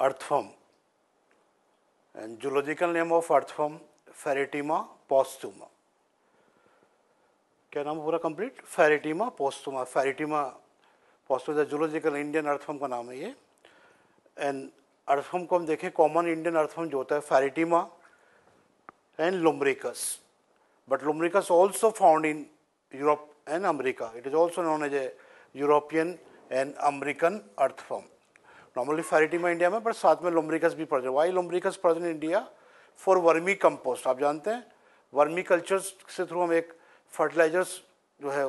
earthworm. And zoological name of earthworm Ferritima postuma. क्या नाम पूरा complete Pheretima posthuma Pheretima posthuma zoological Indian earthworm का नाम है ये एंड अर्थफॉर्म को हम देखें कॉमन इंडियन अर्थफॉर्म जो होता है Pheretima and Lumbricus but Lumbricus also found in Europe and America it is also known as a European and American earthworm normally Ferritima India में पर साथ में लोम्ब्रिकस भी present why Lumbricus present India for vermicompost आप जानते हैं vermi culture से through हम एक फर्टिलाइजर्स जो है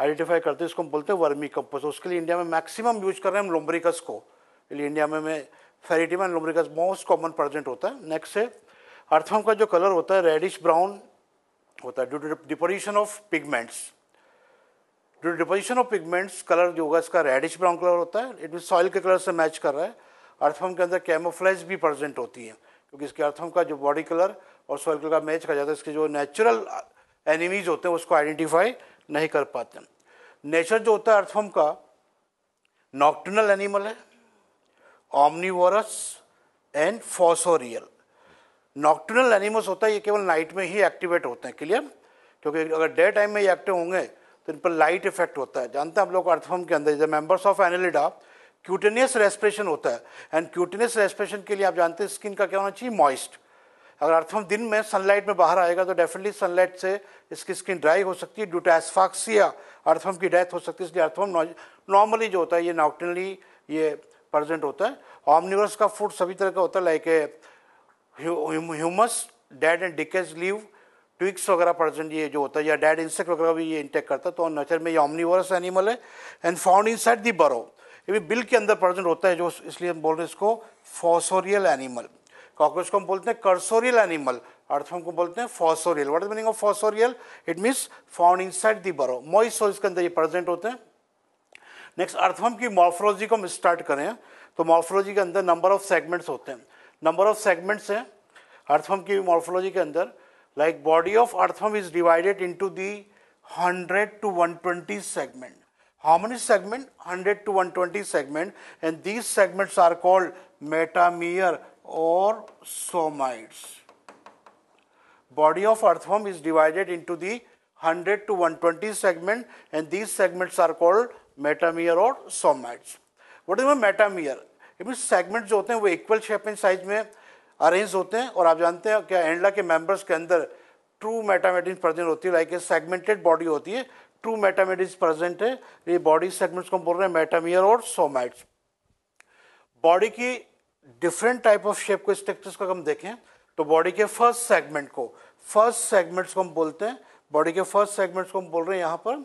आइडेंटिफाई करते हैं इसको हम बोलते हैं वर्मी कंपोस्ट उसके लिए इंडिया में मैक्सिमम यूज कर रहे हैं हम लोम्ब्रिकस को इसलिए इंडिया में, में and Lumbricus most common present होता है नेक्स्ट है अर्थम का जो कलर होता है रेडिश ब्राउन होता है due to deposition of pigments जो डिपोजिशन ऑफ पिगमेंट्स कलर जो होगा इसका रेडिश ब्राउन कलर होता है इट मीन सॉइल के कलर से मैच कर रहा है अर्थम के अंदर कैमोफ्लेज भी प्रजेंट होती है क्योंकि इसके अर्थम का जो बॉडी कलर और सॉइल कलर का मैच कर जाता है इसके जो नेचुरल एनिमीज uh, होते हैं उसको आइडेंटिफाई नहीं कर पाते हैं नेचर जो होता है अर्थम का नॉक्टनल एनिमल है omnivorous and fossorial nocturnal animals होता है ये केवल नाइट में ही एक्टिवेट होते हैं क्लियर क्योंकि अगर डे टाइम में ये एक्टिव होंगे तो इन पर लाइट इफेक्ट होता है जानते हैं हम लोग अर्थफम के अंदर members of Annelida cutaneous respiration होता है एंड क्यूटेनियस रेस्पिरेशन के लिए आप जानते हैं स्किन का क्या होना चाहिए मॉइस्ट अगर अर्थफॉर्म दिन में सनलाइट में बाहर आएगा तो डेफिनेटली सनलाइट से इसकी स्किन ड्राई हो सकती है ड्यूटास्फाक्सिया अर्थफॉर्म की डेथ हो सकती है इसलिए अर्थफॉर्म नॉर्मली जो होता है ये नॉक्टनली ये प्रजेंट होता है ऑमनिवर्स का फूड सभी तरह का होता है like a humus dead and decays leave twigs वगैरह पर्सन ये जो होता है या डेड इंसेक्ट वगैरह भी ये इंटेक करता है तो नेचर में ये ऑमनीवर्स एनिमल है and found inside the burrow ये भी बिल के अंदर प्रजेंट होता है जो इसलिए हम बोल रहे हैं इसको फॉसोरियल एनिमल कॉकरोच को हम बोलते हैं कर्सोरियल एनिमल अर्थम को बोलते हैं fossorial what is meaning of fossorial it means found inside the burrow moist सोइस के अंदर ये प्रेजेंट होते हैं नेक्स्ट अर्थम की मॉर्फोलॉजी को हम स्टार्ट करें तो मॉर्फोलॉजी के अंदर नंबर ऑफ सेगमेंट्स होते हैं नंबर ऑफ सेगमेंट्स हैं अर्थम की मॉर्फोलॉजी के अंदर Like body of earthworm is divided into the 100 to 120 segment. How many segment? 100 to 120 segment and these segments are called metamere or somites. Body of earthworm is divided into the 100 to 120 segment and these segments are called metamere or somites. What is metamere? It means segments जो होते equal shape and size arrange होते हैं और आप जानते हैं क्या एंडला के मेंबर्स के अंदर ट्रू मेटामेटिन प्रेजेंट होती है लाइक ए सेगमेंटेड बॉडी होती है ट्रू मेटामेटिन प्रेजेंट है ये बॉडी सेगमेंट्स को हम बोल रहे हैं मेटामियर और सोमैट्स बॉडी की डिफरेंट टाइप ऑफ शेप को स्ट्रक्चर्स को हम देखें तो बॉडी के फर्स्ट सेगमेंट को फर्स्ट सेगमेंट्स को हम बोलते हैं बॉडी के फर्स्ट सेगमेंट्स को हम बोल रहे हैं यहाँ पर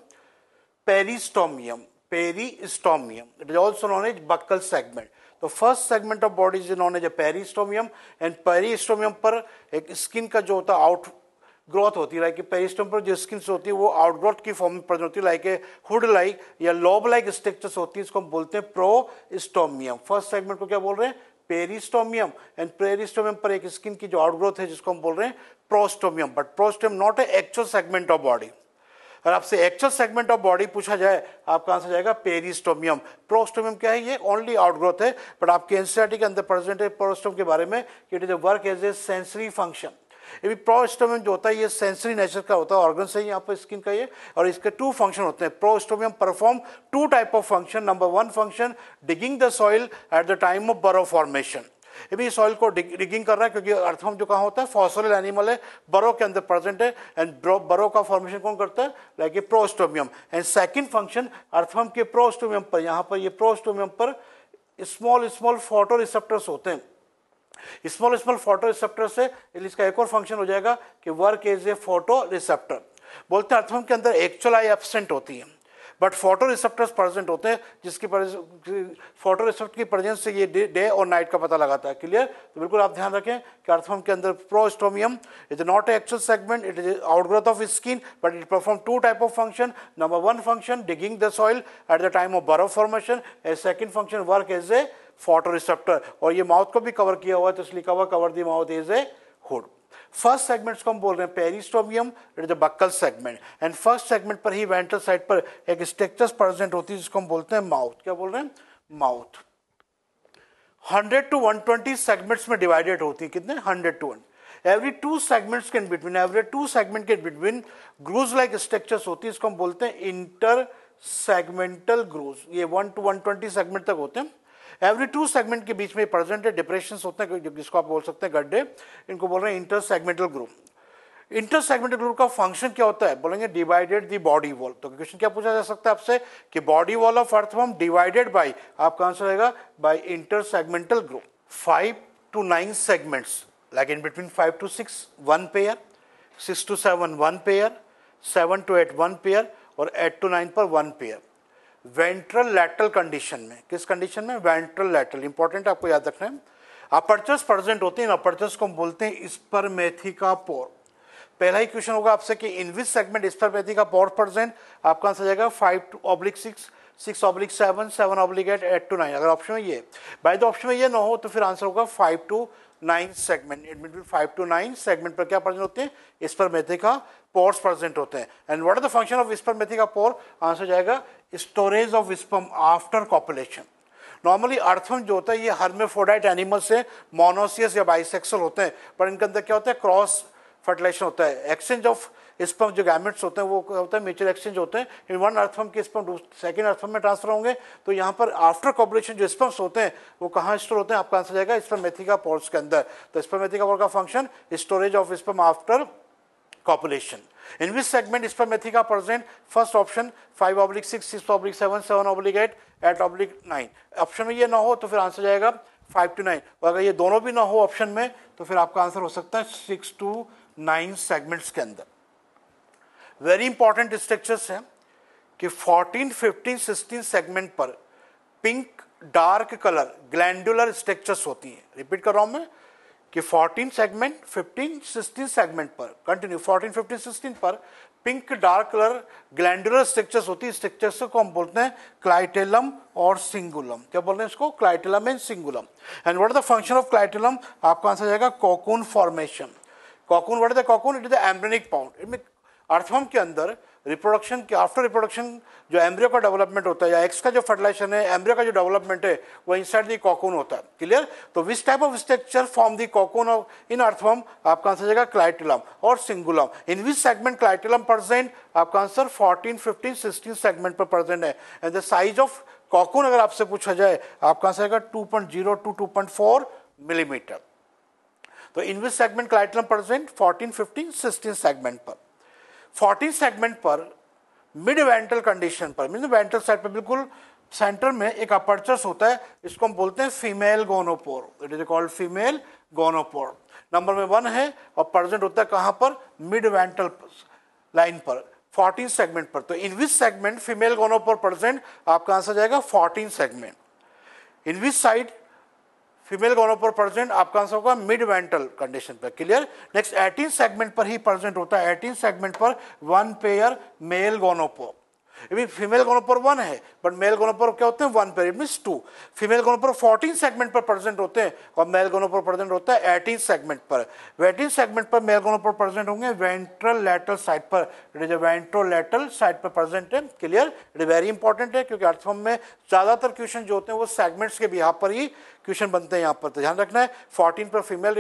peristomium peristomium it is also known as buccal segment तो first segment of body is known peristomium and peristomium पर एक स्किन का जो होता है आउट ग्रोथ होती है लाइक पेरिस्टम पर जो स्किन होती है वो आउटग्रोथ की फॉर्म में प्रेजेंट होती है लाइक ए हुड लाइक या लॉब लाइक स्ट्रक्चर्स होती है इसको हम बोलते हैं प्रोस्टोमियम फर्स्ट सेगमेंट को क्या बोल रहे हैं पेरिस्टोमियम एंड पेरिस्टोमियम पर एक स्किन की जो आउटग्रोथ है जिसको हम बोल रहे हैं prostomium but prostomium not a actual segment of body और आपसे एक्चुअल सेगमेंट ऑफ बॉडी पूछा जाए आपका आंसर जाएगा पेरिस्टोमियम प्रोस्टोमियम क्या है ये ओनली आउटग्रोथ है बट आपके एनसीआरटी के अंदर प्रेजेंट है प्रोस्टोम के बारे में it is a work as a sensory function ये भी प्रोस्टोमियम जो होता है ये सेंसरी नेचर का होता है ऑर्गन से ही यहाँ पर स्किन का ये और इसके टू फंक्शन होते हैं prostomium perform two type of function number one function digging the soil at the time of burrow formation ये भी सॉइल को डिगिंग कर रहा है क्योंकि अर्थम जो कहा होता है फॉसोरल एनिमल है बरो के अंदर प्रेजेंट है एंड बरो का फॉर्मेशन कौन करता है like a prostomium and second function earthworm के प्रोस्टोमियम पर यहाँ पर ये प्रोस्टोमियम पर स्मॉल स्मॉल फोटो रिसेप्टर्स होते हैं स्मॉल स्मॉल फोटो रिसेप्टर से इसका एक और फंक्शन हो जाएगा कि work as a photoreceptor बोलते हैं अर्थम के अंदर एक्चुअल आई एबसेंट होती है बट फोटो रिसेप्टर्स प्रेजेंट होते हैं जिसकी फोटो रिसेप्ट की प्रेजेंस से ये डे और नाइट का पता लगाता है क्लियर तो बिल्कुल आप ध्यान रखें कि अर्थफॉर्म के अंदर prostomium is not actual segment it is outgrowth of skin but it perform two type of function number one function digging the soil at the time of burrow formation a second function work as a photoreceptor और ये mouth को भी cover किया हुआ है तो इसलिए cover cover the mouth is a hood first segments को हम बोल रहे हैं peristomium a buccal segment and first segment पर ही वेंट्रल साइड पर एक स्ट्रक्चर्स प्रेजेंट होती है जिसको हम बोलते हैं माउथ क्या बोल रहे हैं माउथ 100 टू 120 सेगमेंट्स में डिवाइडेड होती है कितने 100 टू 1 एवरी टू सेगमेंट्स के बिटवीन एवरी टू सेगमेंट के बिटवीन ग्रूव्स लाइक स्ट्रक्चर्स होती है इसको हम बोलते हैं इंटर सेगमेंटल ग्रूव्स ये one to one twenty segment तक होते हैं एवरी टू सेगमेंट के बीच में प्रेजेंट डिप्रेशन होते हैं जिसको आप बोल सकते हैं गड्ढे इनको बोल रहे हैं intersegmental group intersegmental group का फंक्शन क्या होता है बोलेंगे डिवाइडेड दी बॉडी वॉल तो क्वेश्चन क्या पूछा जा सकता है आपसे कि body wall of earthworm divided by आपका आंसर रहेगा by intersegmental group five to nine segments like in between five to six one pair six to seven one pair seven to eight one pair और eight to nine पर one pair ventral lateral condition में किस condition में ventral lateral important आपको याद रखना है apertures present होते हैं इन अपर्चर्स को हम बोलते हैं स्पर्मेथी का पोर पहला ही क्वेश्चन होगा आपसे कि इन विच सेगमेंट स्पर्मेथी का पोर प्रेजेंट आपका आंसर जाएगा five to oblique six six oblique seven seven oblique eight eight to nine अगर ऑप्शन में ये बाय द ऑप्शन में ये ना हो तो फिर आंसर होगा five to nine segment it mean five to nine segment पर क्या प्रेजेंट होते हैं का पोर्स प्रेजेंट होते हैं and what are the function of का पोर आंसर जाएगा storage of sperm after copulation normally earthworm जो होता है ये फोडाइट एनिमल से मोनोसियस या बाइसेक्सुअल होते हैं पर इनके अंदर क्या होता है क्रॉस फर्टिलाइजेशन होता है एक्सचेंज ऑफ स्पम जो गैमेट्स होते हैं वो होते हैं म्यूचुअल एक्सचेंज होते हैं इन वन अर्थफम के स्पम सेकेंड अर्थफम में ट्रांसफर होंगे तो यहाँ पर आफ्टर कॉपरेशन जो स्पम्स होते हैं वो कहाँ स्टोर होते हैं आपका आंसर जाएगा मेथिका पॉल्स के अंदर तो मेथिका पॉल का function storage of sperm after copulation in which segment spermatheca present first option five oblique six six oblique seven seven oblique eight eight oblique nine option में ये ना हो तो फिर आंसर जाएगा फाइव टू नाइन और अगर ये दोनों भी ना हो ऑप्शन में तो फिर आपका आंसर हो सकता है सिक्स टू नाइन सेगमेंट्स के अंदर वेरी इंपॉर्टेंट स्ट्रक्चर्स हैं कि 14, 15, 16 सेगमेंट पर pink dark colour glandular structures होती हैं रिपीट कर रहा हूं मैं कि 14 सेगमेंट 15, 16 सेगमेंट पर कंटिन्यू 14, 15, 16 पर pink dark colour glandular structures होती है स्ट्रक्चर्स को हम बोलते हैं क्लाइटेलम और सिंगुलम क्या बोलते हैं इसको clitellum and cingulum and what are the function of clitellum आपका आंसर जाएगा cocoon formation cocoon what is the cocoon it is the embryonic pound earthworm के अंदर रिप्रोडक्शन के आफ्टर रिप्रोडक्शन जो एम्ब्रियो का डेवलपमेंट होता है या एक्स का जो फर्टिलाइजेशन है एम्ब्रियो का जो डेवलपमेंट है वो इनसाइड दी कॉकोन होता है क्लियर तो which type of structure form the cocoon of in earthworm आपका आंसर जाएगा क्लाइटिलम और cingulum in which segment clitellum present आपका answer fourteen fifteen sixteen segment पर प्रजेंट है and the size of cocoon अगर आपसे पूछा जाए आपका आंसर आएगा two point zero two two point four millimetre तो in which segment clitellum present fourteen fifteen sixteen segment पर 40 सेगमेंट पर मिड वेंटल कंडीशन पर मीन वेंटल साइड पर बिल्कुल सेंटर में एक अपर्चर्स होता है इसको हम बोलते हैं female gonopore it is called female gonopore number में वन है और प्रेजेंट होता है कहाँ पर मिड वेंटल लाइन पर 14 सेगमेंट पर तो in which segment female gonopore present आपका आंसर जाएगा 14 segment in which side female गौरव पर प्रेजेंट आपका आंसर होगा मिड वेंटल कंडीशन पर क्लियर नेक्स्ट एटीन सेगमेंट पर ही प्रेजेंट होता है एटीन सेगमेंट पर one pair male gonopore even female gonopore one है बट मेल गोनोपोर क्या होते हैं one pair it means two female gonopore fourteen segment पर प्रेजेंट होते हैं और मेल गोनोपोर प्रेजेंट होता है एटीन सेगमेंट पर वेटीन सेगमेंट पर मेल गोनोपोर प्रेजेंट होंगे वेंट्रल लेटल साइड पर वेंट्रल लेटल साइड पर प्रेजेंट है क्लियर इट वेरी इंपॉर्टेंट है क्योंकि अर्थफॉर्म में ज़्यादातर क्वेश्चन जो होते हैं वो सेगमेंट्स के बिहार पर ही क्वेश्चन बनते हैं यहाँ पर तो ध्यान रखना है फोर्टीन पर फीमेल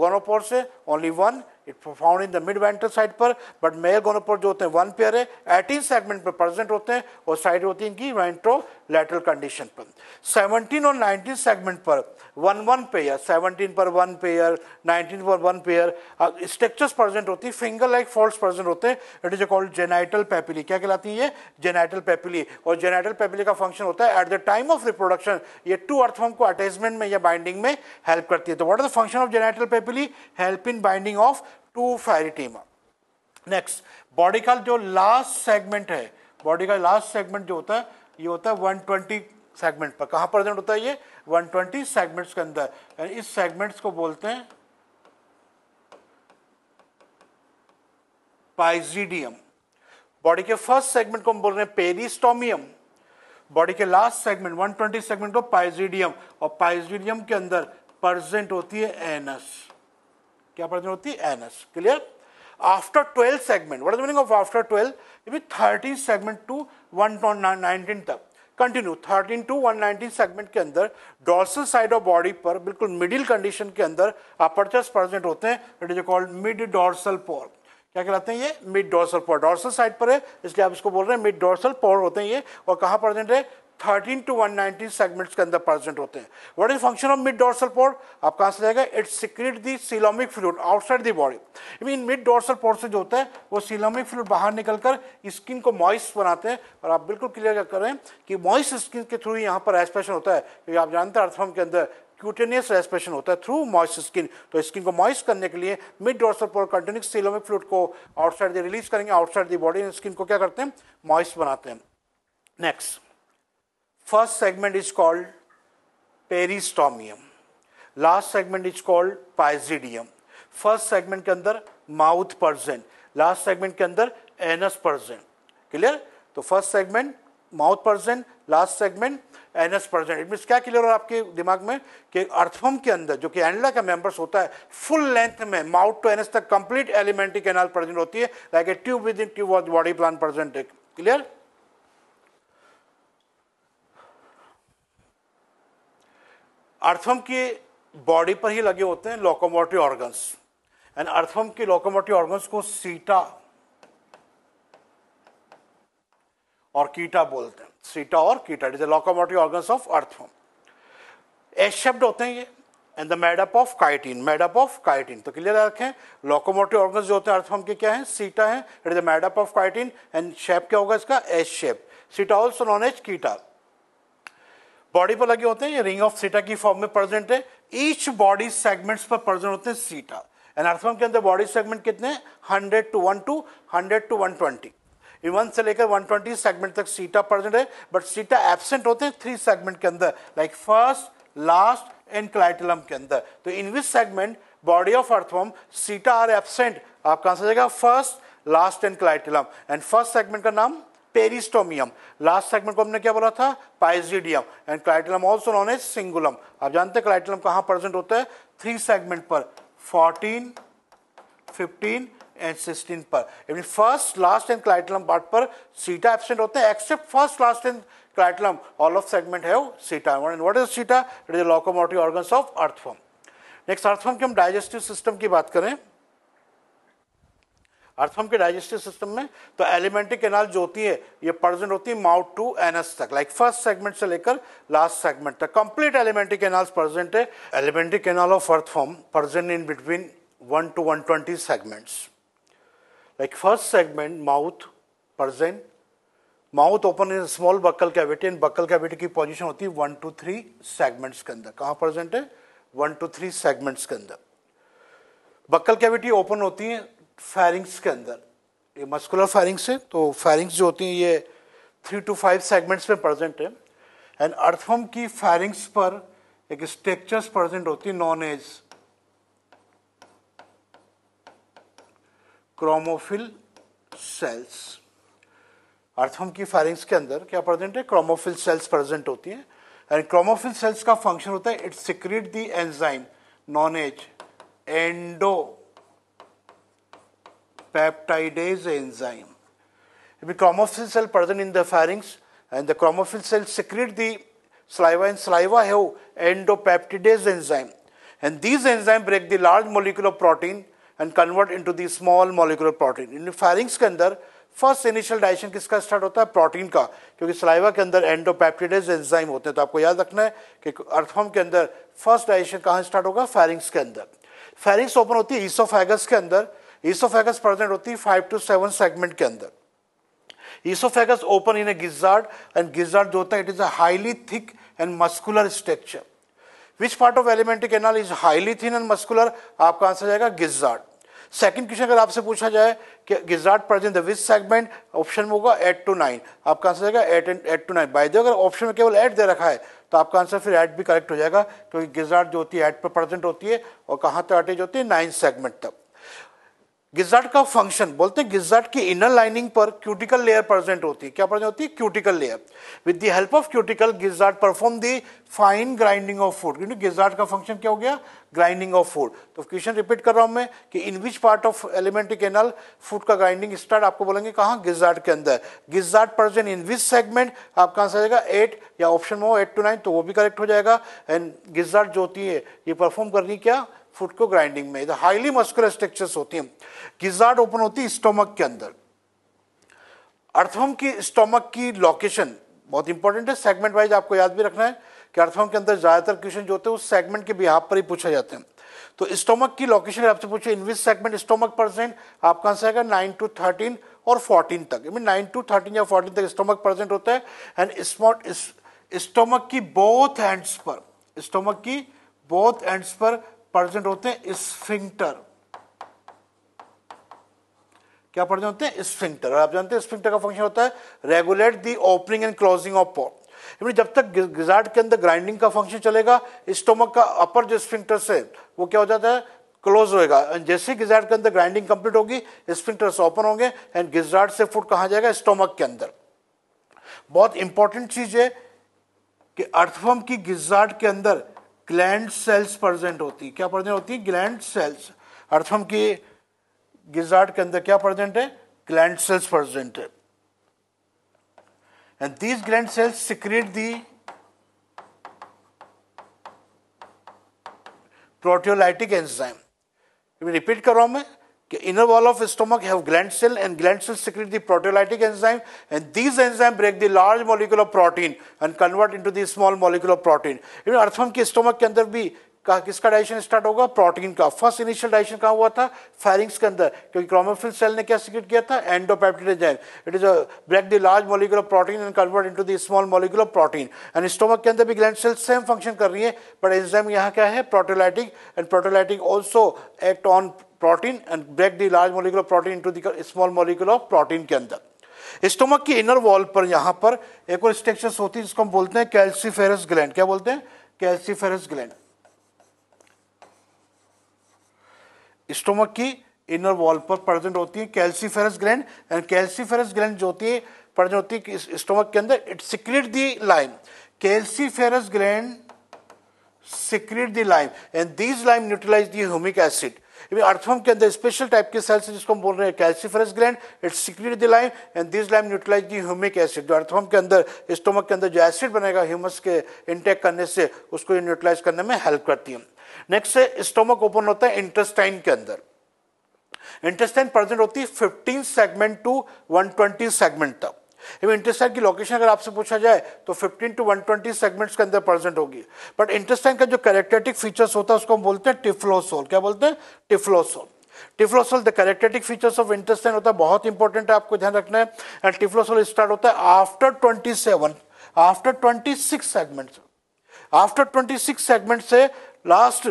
गोनोपोर से only one it found in the mid ventral side पर बट मेल गोनोपोर जो होते हैं वन पेयर है एटीन सेगमेंट पर प्रेजेंट होते हैं और साइड होती है इनकी वेंट्रो लेटरल कंडीशन पर 17 और 19 सेगमेंट पर वन वन पेयर 17 पर वन पेयर 19 पर वन पेयर स्ट्रक्चर्स प्रेजेंट होती है फिंगर लाइक फॉल्ट प्रेजेंट होते हैं it is called genital papillae क्या कहलाती है जेनाइटल पेपिली और जेनाइटल पेपिली का फंक्शन होता है at the time of reproduction ये टू अर्थफॉर्म को अटैचमेंट में या बाइंडिंग में हेल्प करती है तो what are the function of genital papillae help in binding of two Pheretima next body का जो लास्ट सेगमेंट है बॉडी का लास्ट सेगमेंट जो होता है ये होता है वन ट्वेंटी सेगमेंट पर कहाँ प्रेजेंट होता है ये वन ट्वेंटी सेगमेंट्स के अंदर इस सेगमेंट्स को बोलते हैं पाइजीडियम बॉडी के फर्स्ट सेगमेंट को हम बोल रहे हैं पेरिस्टोमियम बॉडी के लास्ट सेगमेंट 120 सेगमेंट को पाइजीडियम और पाइजीडियम के अंदर प्रेजेंट होती है एनस क्या प्रेजेंट होती है anus clear after 12 segment what is the meaning of after 12 It means 13 segment to 119 तक कंटिन्यू 13 टू 119 सेगमेंट के अंदर डॉर्सल साइड ऑफ बॉडी पर बिल्कुल मिडिल कंडीशन के अंदर apertures present होते हैं it is called mid dorsal pore क्या कहलाते हैं ये mid dorsal pore dorsal side पर है इसलिए आप इसको बोल रहे हैं मिड डॉर्सल पोर होते हैं ये और कहाँ प्रेजेंट है thirteen to one ninety segments के अंदर प्रेजेंट होते हैं what is function of mid dorsal pore आप कहाँ से जाएगा it secrete the coelomic fluid outside the body mean mid dorsal pore से जो होता है वो सिलोमिक फ्लूड बाहर निकल कर स्किन को मॉइस्ट बनाते हैं और आप बिल्कुल क्लियर कर रहे हैं कि मॉइस्ट स्किन के थ्रू यहाँ पर एस्पेशन होता है क्योंकि आप जानते हैं अर्थफॉर्म के अंदर क्यूटेनियस रेस्पिरेशन होता है थ्रू मॉइस्ट स्किन तो स्किन को मॉइस्ट करने के लिए mid dorsal pore continuous coelomic fluid को आउटसाइड द रिलीज करेंगे आउटसाइड द बॉडी स्किन को क्या करते हैं मॉइस्ट बनाते हैं next First segment is called peristomium last segment is called pygidium first segment के अंदर माउथ पर्जन लास्ट सेगमेंट के अंदर एनस पर्जन क्लियर तो फर्स्ट सेगमेंट माउथ पर्जन लास्ट सेगमेंट एनस पर्जन इट मीन्स क्या क्लियर हो आपके दिमाग में कि अर्थवम के अंदर जो कि एंडला का मेम्बर्स होता है फुल लेंथ में माउथ टू एनस तक कंप्लीट एलिमेंट्री कैनाल प्रेजेंट होती है like a tube within tube of body plan present clear earthworm के बॉडी पर ही लगे होते हैं लोकोमोटिव ऑर्गन्स एंड अर्थम के लोकोमोटिव ऑर्गन्स को सीटा और कीटा बोलते हैं सीटा और chaetae it is locomotive organs of earthworm S शब्द होते हैं ये and the made up of chitin made up of chitin तो क्लियर रखें लोकोमोटिव ऑर्गन्स जो होते हैं अर्थम के क्या है सीटा है it is the made up of chitin and shape क्या होगा इसका S shape setae also known as chaetae body पर लगे होते हैं ये रिंग ऑफ सीटा की फॉर्म में प्रेजेंट है ईच बॉडी सेगमेंट्स पर प्रेजेंट होते हैं सीटा एनार्थम के अंदर बॉडी सेगमेंट कितने hundred to one two hundred to one twenty one से लेकर 120 सेगमेंट तक सीटा प्रेजेंट है बट सीटा एबसेंट होते हैं थ्री सेगमेंट के अंदर like first last and clitellum के अंदर तो in which segment body of earthworm setae are absent आपका आंसर जाएगा first last and clitellum and first segment का नाम पेरिस्टोमियम लास्ट सेगमेंट को हमने क्या बोला था pygidium and clitellum also known as cingulum आप जानते हैं क्लाइटलम कहाँ प्रेजेंट होता है थ्री सेगमेंट पर फोर्टीन फिफ्टीन एंड सिक्सटीन पर यानी first last and clitellum part पर सीटा एबसेंट होते हैं except first last and clitellum all of segment है setae and what is setae it is locomotive organ of earthworm next earthworm की हम digestive system की बात करें अर्थम के डाइजेस्टिव सिस्टम में तो एलिमेंट्री केनाल जो होती है ये प्रेजेंट होती है माउथ टू एनस तक लाइक फर्स्ट सेगमेंट से लेकर लास्ट सेगमेंट तक कंप्लीट एलिमेंट्री कैनाल प्रजेंट है alimentary canal of earthworm present in between one to one twenty segments like first segment mouth present mouth open in small buccal cavity and buccal cavity की position होती है one two three segments के अंदर कहाँ present है one two three segments के अंदर buccal cavity open होती है फायरिंग्स के अंदर ये मस्कुलर फायरिंग्स है तो फायरिंग्स जो होती हैं ये थ्री टू फाइव सेगमेंट्स में प्रेजेंट है एंड अर्थफॉर्म की फायरिंग्स पर एक स्ट्रक्चर्स प्रेजेंट होती है known as chromophil cells earthworm की फायरिंग्स के अंदर क्या प्रेजेंट है क्रोमोफिल सेल्स प्रेजेंट होती हैं एंड क्रोमोफिल सेल्स का फंक्शन होता है it secrete the enzyme known as endo peptidase enzyme. If The chromophil cell present in the pharynx and the chromophil cell secrete the saliva and saliva have endopeptidase enzyme. And these enzymes break the large molecule of protein and convert and convert into the small molecular protein in pharynx के अंदर first initial digestion किसका start होता है protein का क्योंकि saliva के अंदर एंडोपैप्टिडेज enzyme होते हैं तो आपको याद रखना है कि अर्थफॉर्म के अंदर फर्स्ट डाइजेशन कहाँ स्टार्ट होगा फायरिंग्स के अंदर फायरिंग्स ओपन होती है ईसोफेगस के अंदर ईसोफेगस प्रेजेंट होती है फाइव टू सेवन सेगमेंट के अंदर oesophagus open in a gizzard and gizzard जो होता है it is a highly thick and muscular structure which part of alimentary canal is highly thin and muscular आपका answer जाएगा gizzard second question अगर आपसे पूछा जाए कि gizzard present the which segment option में होगा एट टू नाइन आपका आंसर जाएगा eight and eight to nine by the अगर ऑप्शन में केवल एट दे रखा है तो आपका आंसर फिर एट भी करेक्ट हो जाएगा क्योंकि गिजार्ड जो होती है एट पर प्रेजेंट होती है और कहाँ तक एटेज होती है नाइन सेगमेंट तक गिजट का फंक्शन बोलते हैं गिजट की इनर लाइनिंग पर क्यूटिकल लेयर प्रेजेंट होती है क्या प्रेजेंट होती है cuticle layer with the help of cuticle गिजट perform the fine grinding of food क्योंकि गिजट का फंक्शन क्या हो गया ग्राइंडिंग ऑफ फूड तो क्वेश्चन रिपीट कर रहा हूं मैं कि in which part of alimentary canal food का ग्राइंडिंग स्टार्ट आपको बोलेंगे कहाँ गिजट के अंदर गिजट प्रेजेंट इन विच सेगमेंट आपका आंसर आएगा एट या ऑप्शन में हो एट टू नाइन तो वो भी करेक्ट हो जाएगा एंड गिजट जो होती है ये परफॉर्म करनी क्या फूड को ग्राइंडिंग में इधर हाईली मस्कुलर स्ट्रक्चर्स होती हैं गिजार्ड ओपन होती है स्टोमक के अंदर अर्थम की स्टोमक की लोकेशन बहुत इंपॉर्टेंट है सेगमेंट वाइज आपको याद भी रखना है कि अर्थम के अंदर ज़्यादातर क्वेश्चन जो होते हैं उस सेगमेंट के बिहाब पर ही पूछे जाते हैं तो स्टोमक की लोकेशन आपसे पूछे in which segment stomach present आपका आंसर आएगा नाइन टू थर्टीन और फोर्टीन तक मीन नाइन टू थर्टीन या फोर्टीन तक स्टोमक परसेंट होता है एंड स्मॉट स्टोमक की बोथ एंड्स पर स्टोमक की बोथ एंड्स पर प्रजेंट होते हैं स्फिंक्टर क्या पढ़ जाते हैं स्फिंक्टर आप जानते हैं स्फिंक्टर का फंक्शन होता है regulate the opening and closing of पॉप यानी जब तक गिजार्ड के अंदर ग्राइंडिंग का फंक्शन चलेगा स्टोमक का अपर जो स्फिंक्टर से वो क्या हो जाता है क्लोज होएगा एंड जैसे ही गिजार्ड के अंदर ग्राइंडिंग कंप्लीट होगी स्फिंक्टर्स ओपन होंगे एंड गिजार्ड से फूड कहाँ जाएगा स्टोमक के अंदर बहुत इंपॉर्टेंट चीज है कि अर्थफम की गिजार्ड के अंदर ग्लैंड सेल्स प्रेजेंट होती है क्या प्रेजेंट होती है ग्लैंड सेल्स अर्थम की गिजार्ड के अंदर क्या प्रेजेंट है ग्लैंड सेल्स प्रेजेंट है and these gland cells secrete the proteolytic enzyme repeat कर रहा हूं मैं inner wall of stomach have gland cell and gland cell secrete the proteolytic enzyme and these enzyme break the large molecule of protein and convert into the small molecule of protein. You know, अर्थम के stomach can there be का किसका digestion start होगा protein का first initial digestion कहाँ हुआ था firings के अंदर क्योंकि क्रोमोफिल सेल ने क्या सीक्रेट किया था endopeptidase it is a break the large molecule of protein and convert into the small molecule of protein and stomach के अंदर भी ग्लैंड सेल सेम फंक्शन कर रही है बट एंजाइम यहाँ क्या है proteolytic and proteolytic also act on protein and break the large molecule of protein into the small molecule of protein के अंदर स्टोमक की इनर वॉल पर यहाँ पर एक और स्ट्रक्चर्स होती है जिसको हम बोलते हैं कैल्सीफेरस ग्लैंड क्या बोलते हैं कैल्सीफेरस ग्लैंड स्टोमक की इनर वॉल पर प्रेजेंट होती है calciferous gland and calciferous gland जो होती है प्रेजेंट होती है स्टोमक के अंदर it secrete the lime calciferous gland secrete the lime and these lime neutralize the humic acid earthworm के अंदर स्पेशल टाइप के सेल्स जिसको हम बोल रहे हैं calciferous gland it's secrete the lime and this lime neutralize the humic acid जो earthworm के अंदर स्टोमक के अंदर जो एसिड बनेगा ह्यूमस के इंटेक करने से उसको न्यूट्रलाइज करने में हेल्प करती है नेक्स्ट से स्टोमक ओपन होता है इंटेस्टाइन के अंदर इंटेस्टाइन प्रेजेंट होती है fifteen segment to one twenty segment तक इंटेस्टाइन की लोकेशन अगर आपसे पूछा जाए तो 15 टू 120 सेगमेंट्स के अंदर प्रेजेंट होगी बट इंटेस्टाइन का जो कैरेक्टरिस्टिक फीचर्स होता है उसको हम बोलते हैं टिफ्लोसोल क्या बोलते हैं typhlosole typhlosole the characteristic features of intestine होता है बहुत इंपॉर्टेंट है आपको ध्यान रखना है एंड टिफ्लोसोल स्टार्ट होता है after twenty after twenty segments after 26 segment से last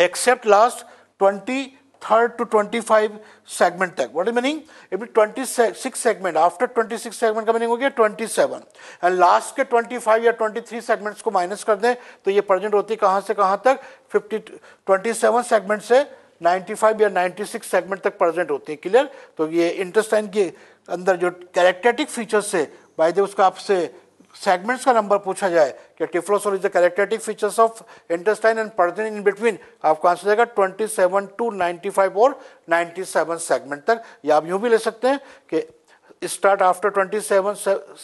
except last twenty third to twenty five segment तक what is meaning every twenty six segment after twenty six segment का मीनिंग हो गया twenty seven and last के twenty five या twenty three segments को minus कर दें तो ये प्रेजेंट होती है कहाँ से कहाँ तक फिफ्टी ट्वेंटी सेवन सेगमेंट से नाइन्टी फाइव या नाइन्टी सिक्स सेगमेंट तक प्रेजेंट होती है क्लियर तो ये इंटरस्टाइन के अंदर जो कैरेक्टेटिक फीचर्स है बाय द उसका आपसे सेगमेंट्स का नंबर पूछा जाए कि typhlosole is the characteristic features of intestine and portion in between आपका आंसर जाएगा 27 टू 95 और 97 सेगमेंट तक या आप यूं भी ले सकते हैं कि start after 27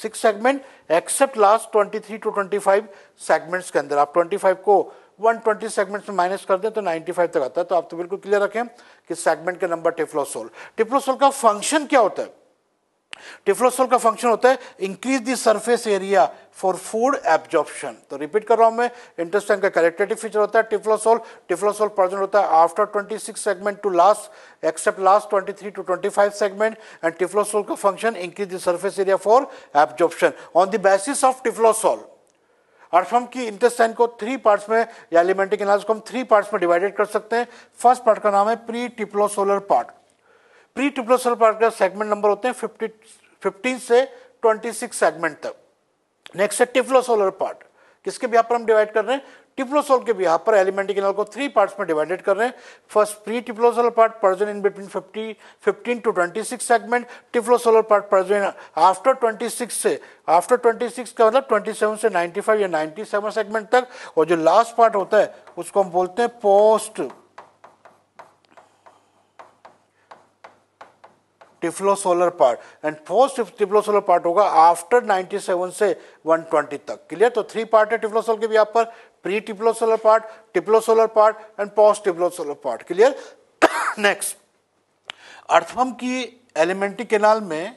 six segment except last 23 to 25 segments के अंदर आप 25 को 120 सेगमेंट्स में माइनस कर दें तो 95 तक आता है तो आप तो बिल्कुल क्लियर रखें कि सेगमेंट का नंबर टिफ्लोसोल टिफ्लोसोल का फंक्शन क्या होता है टिफ्लोसोल का फंक्शन होता है increase the surface area for food absorption तो रिपीट कर रहा हूं मैं इंटेस्टाइन का कैरेक्टरेटिव फीचर होता है टिफ्लोसोल टिफ्लोसोल प्रेजेंट होता है after 26 segment to last except last 23 to 25 segment and typhlosole का function increase the surface area for absorption on the basis of typhlosole earthworm की इंटेस्टाइन को थ्री पार्ट्स में या एलिमेंटिक एनालिस को हम थ्री पार्ट्स में डिवाइडेड कर सकते हैं फर्स्ट पार्ट का नाम है pre typhlosolar part pre triple part का सेगमेंट नंबर होते हैं फिफ्टी फिफ्टीन से ट्वेंटी सिक्स सेगमेंट तक नेक्स्ट है टिफ्लोसोलर पार्ट किसके बिहार पर हम डिवाइड कर रहे हैं टिप्लोसोल के बिहार पर एलिमेंट्री कैनाल को थ्री पार्ट्स में डिवाइडेड कर रहे हैं first pre typhlosolar part portion in between 50 15 to 26 segment typhlosolar part portion after 26 से आफ्टर 26 का मतलब 27 से 95 या 97 सेगमेंट तक और जो लास्ट पार्ट होता है उसको हम बोलते हैं post typhlosolar part and post typhlosolar part होगा आफ्टर 97 से 120 तक क्लियर तो थ्री पार्ट है टिफ्लो सोलर के भी यहाँ पर pre typhlosolar part typhlosolar part and post typhlosolar part clear next earthworm की एलिमेंट्री केनाल में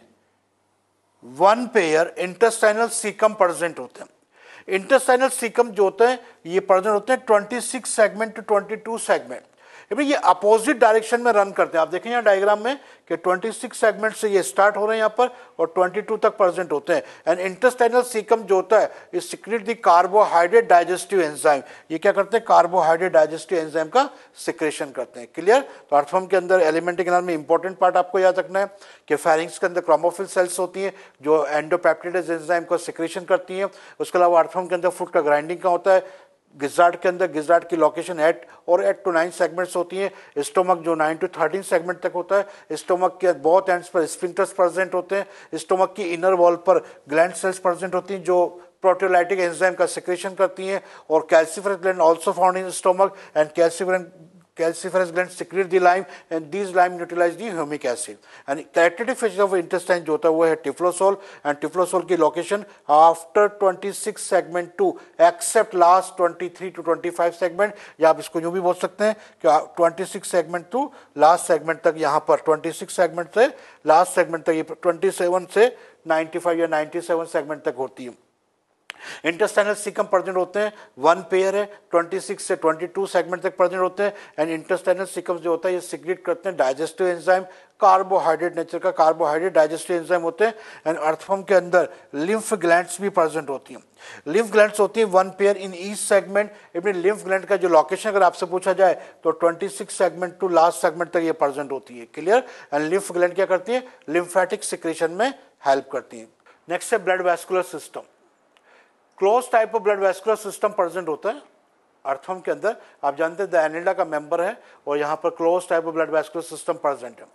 one pair intestinal caecum present होते हैं इंटरस्टाइनल सीकम जो होते हैं ये प्रेजेंट होते हैं 26 सेगमेंट टू 22 सेगमेंट ये अपोजिट डायरेक्शन में रन करते हैं आप देखें यहाँ डायग्राम में कि 26 सेगमेंट से ये स्टार्ट हो रहे हैं यहाँ पर और 22 तक प्रेजेंट होते हैं एंड इंटेस्टाइनल सीकम जो होता है ये secrete the carbohydrate digestive enzyme ये क्या करते हैं कार्बोहाइड्रेट डाइजेस्टिव एंजाइम का सिक्रेशन करते हैं क्लियर तो अर्थफॉर्म के अंदर एलिमेंट के में इंपॉर्टेंट पार्ट आपको याद रखना है कि फेरिंग्स के अंदर क्रोमोफिल सेल्स होती हैं जो एंडोपैप्टिडेज एंजाइम का सिक्रेशन करती हैं उसके अलावा अर्थफॉर्म के अंदर फूड का ग्राइंडिंग का होता है गिजार्ड के अंदर गिजार्ड की लोकेशन एट और एट टू नाइन सेगमेंट्स होती हैं स्टोमक जो नाइन टू थर्टीन सेगमेंट तक होता है स्टोमक के बहुत एंड्स पर स्पिंटर्स प्रेजेंट होते हैं स्टोमक की इनर वॉल पर ग्लैंड सेल्स प्रेजेंट होती हैं जो प्रोटोलाइटिक एंजाइम का सिक्रेशन करती हैं और calciferous gland also found in stomach and calciferous calciferous glands secrete the lime and these lime neutralize the humic acid. And characteristic feature of intestine जो होता है वो है टिफ्लोसोल एंड टिफ्लोसोल की location after 26 segment to except last 23 to 25 segment या आप इसको यूं भी बोल सकते हैं कि 26 सेगमेंट टू लास्ट सेगमेंट तक यहाँ पर 26 सेगमेंट से लास्ट सेगमेंट तक ये 27 से 95 या 97 सेगमेंट तक होती है इंटरस्टाइनल सिकम प्रेजेंट होते हैं वन पेयर है 26 से 22 सेगमेंट तक प्रेजेंट होते हैं एंड इंटरस्टाइनल सिकम जो होता है ये सिक्रेट करते हैं डाइजेस्टिव एंजाइम कार्बोहाइड्रेट नेचर का कार्बोहाइड्रेट डाइजेस्टिव एंजाइम होते हैं एंड अर्थफॉर्म के अंदर लिम्फ ग्लैंड्स भी प्रेजेंट होती हैं लिम्फ ग्लैंड्स होती है one pair in each segment even lymph gland का जो लोकेशन अगर आपसे पूछा जाए तो 26 सेगमेंट टू लास्ट सेगमेंट तक ये प्रेजेंट होती है क्लियर एंड लिम्फ ग्लैंड क्या करती है लिम्फेटिक सिक्रेशन में हेल्प करती है नेक्स्ट है blood vascular system close type of blood vascular system present होता है अर्थम के अंदर आप जानते हैं द एनिडा का मेंबर है और यहाँ पर close type of blood vascular system present है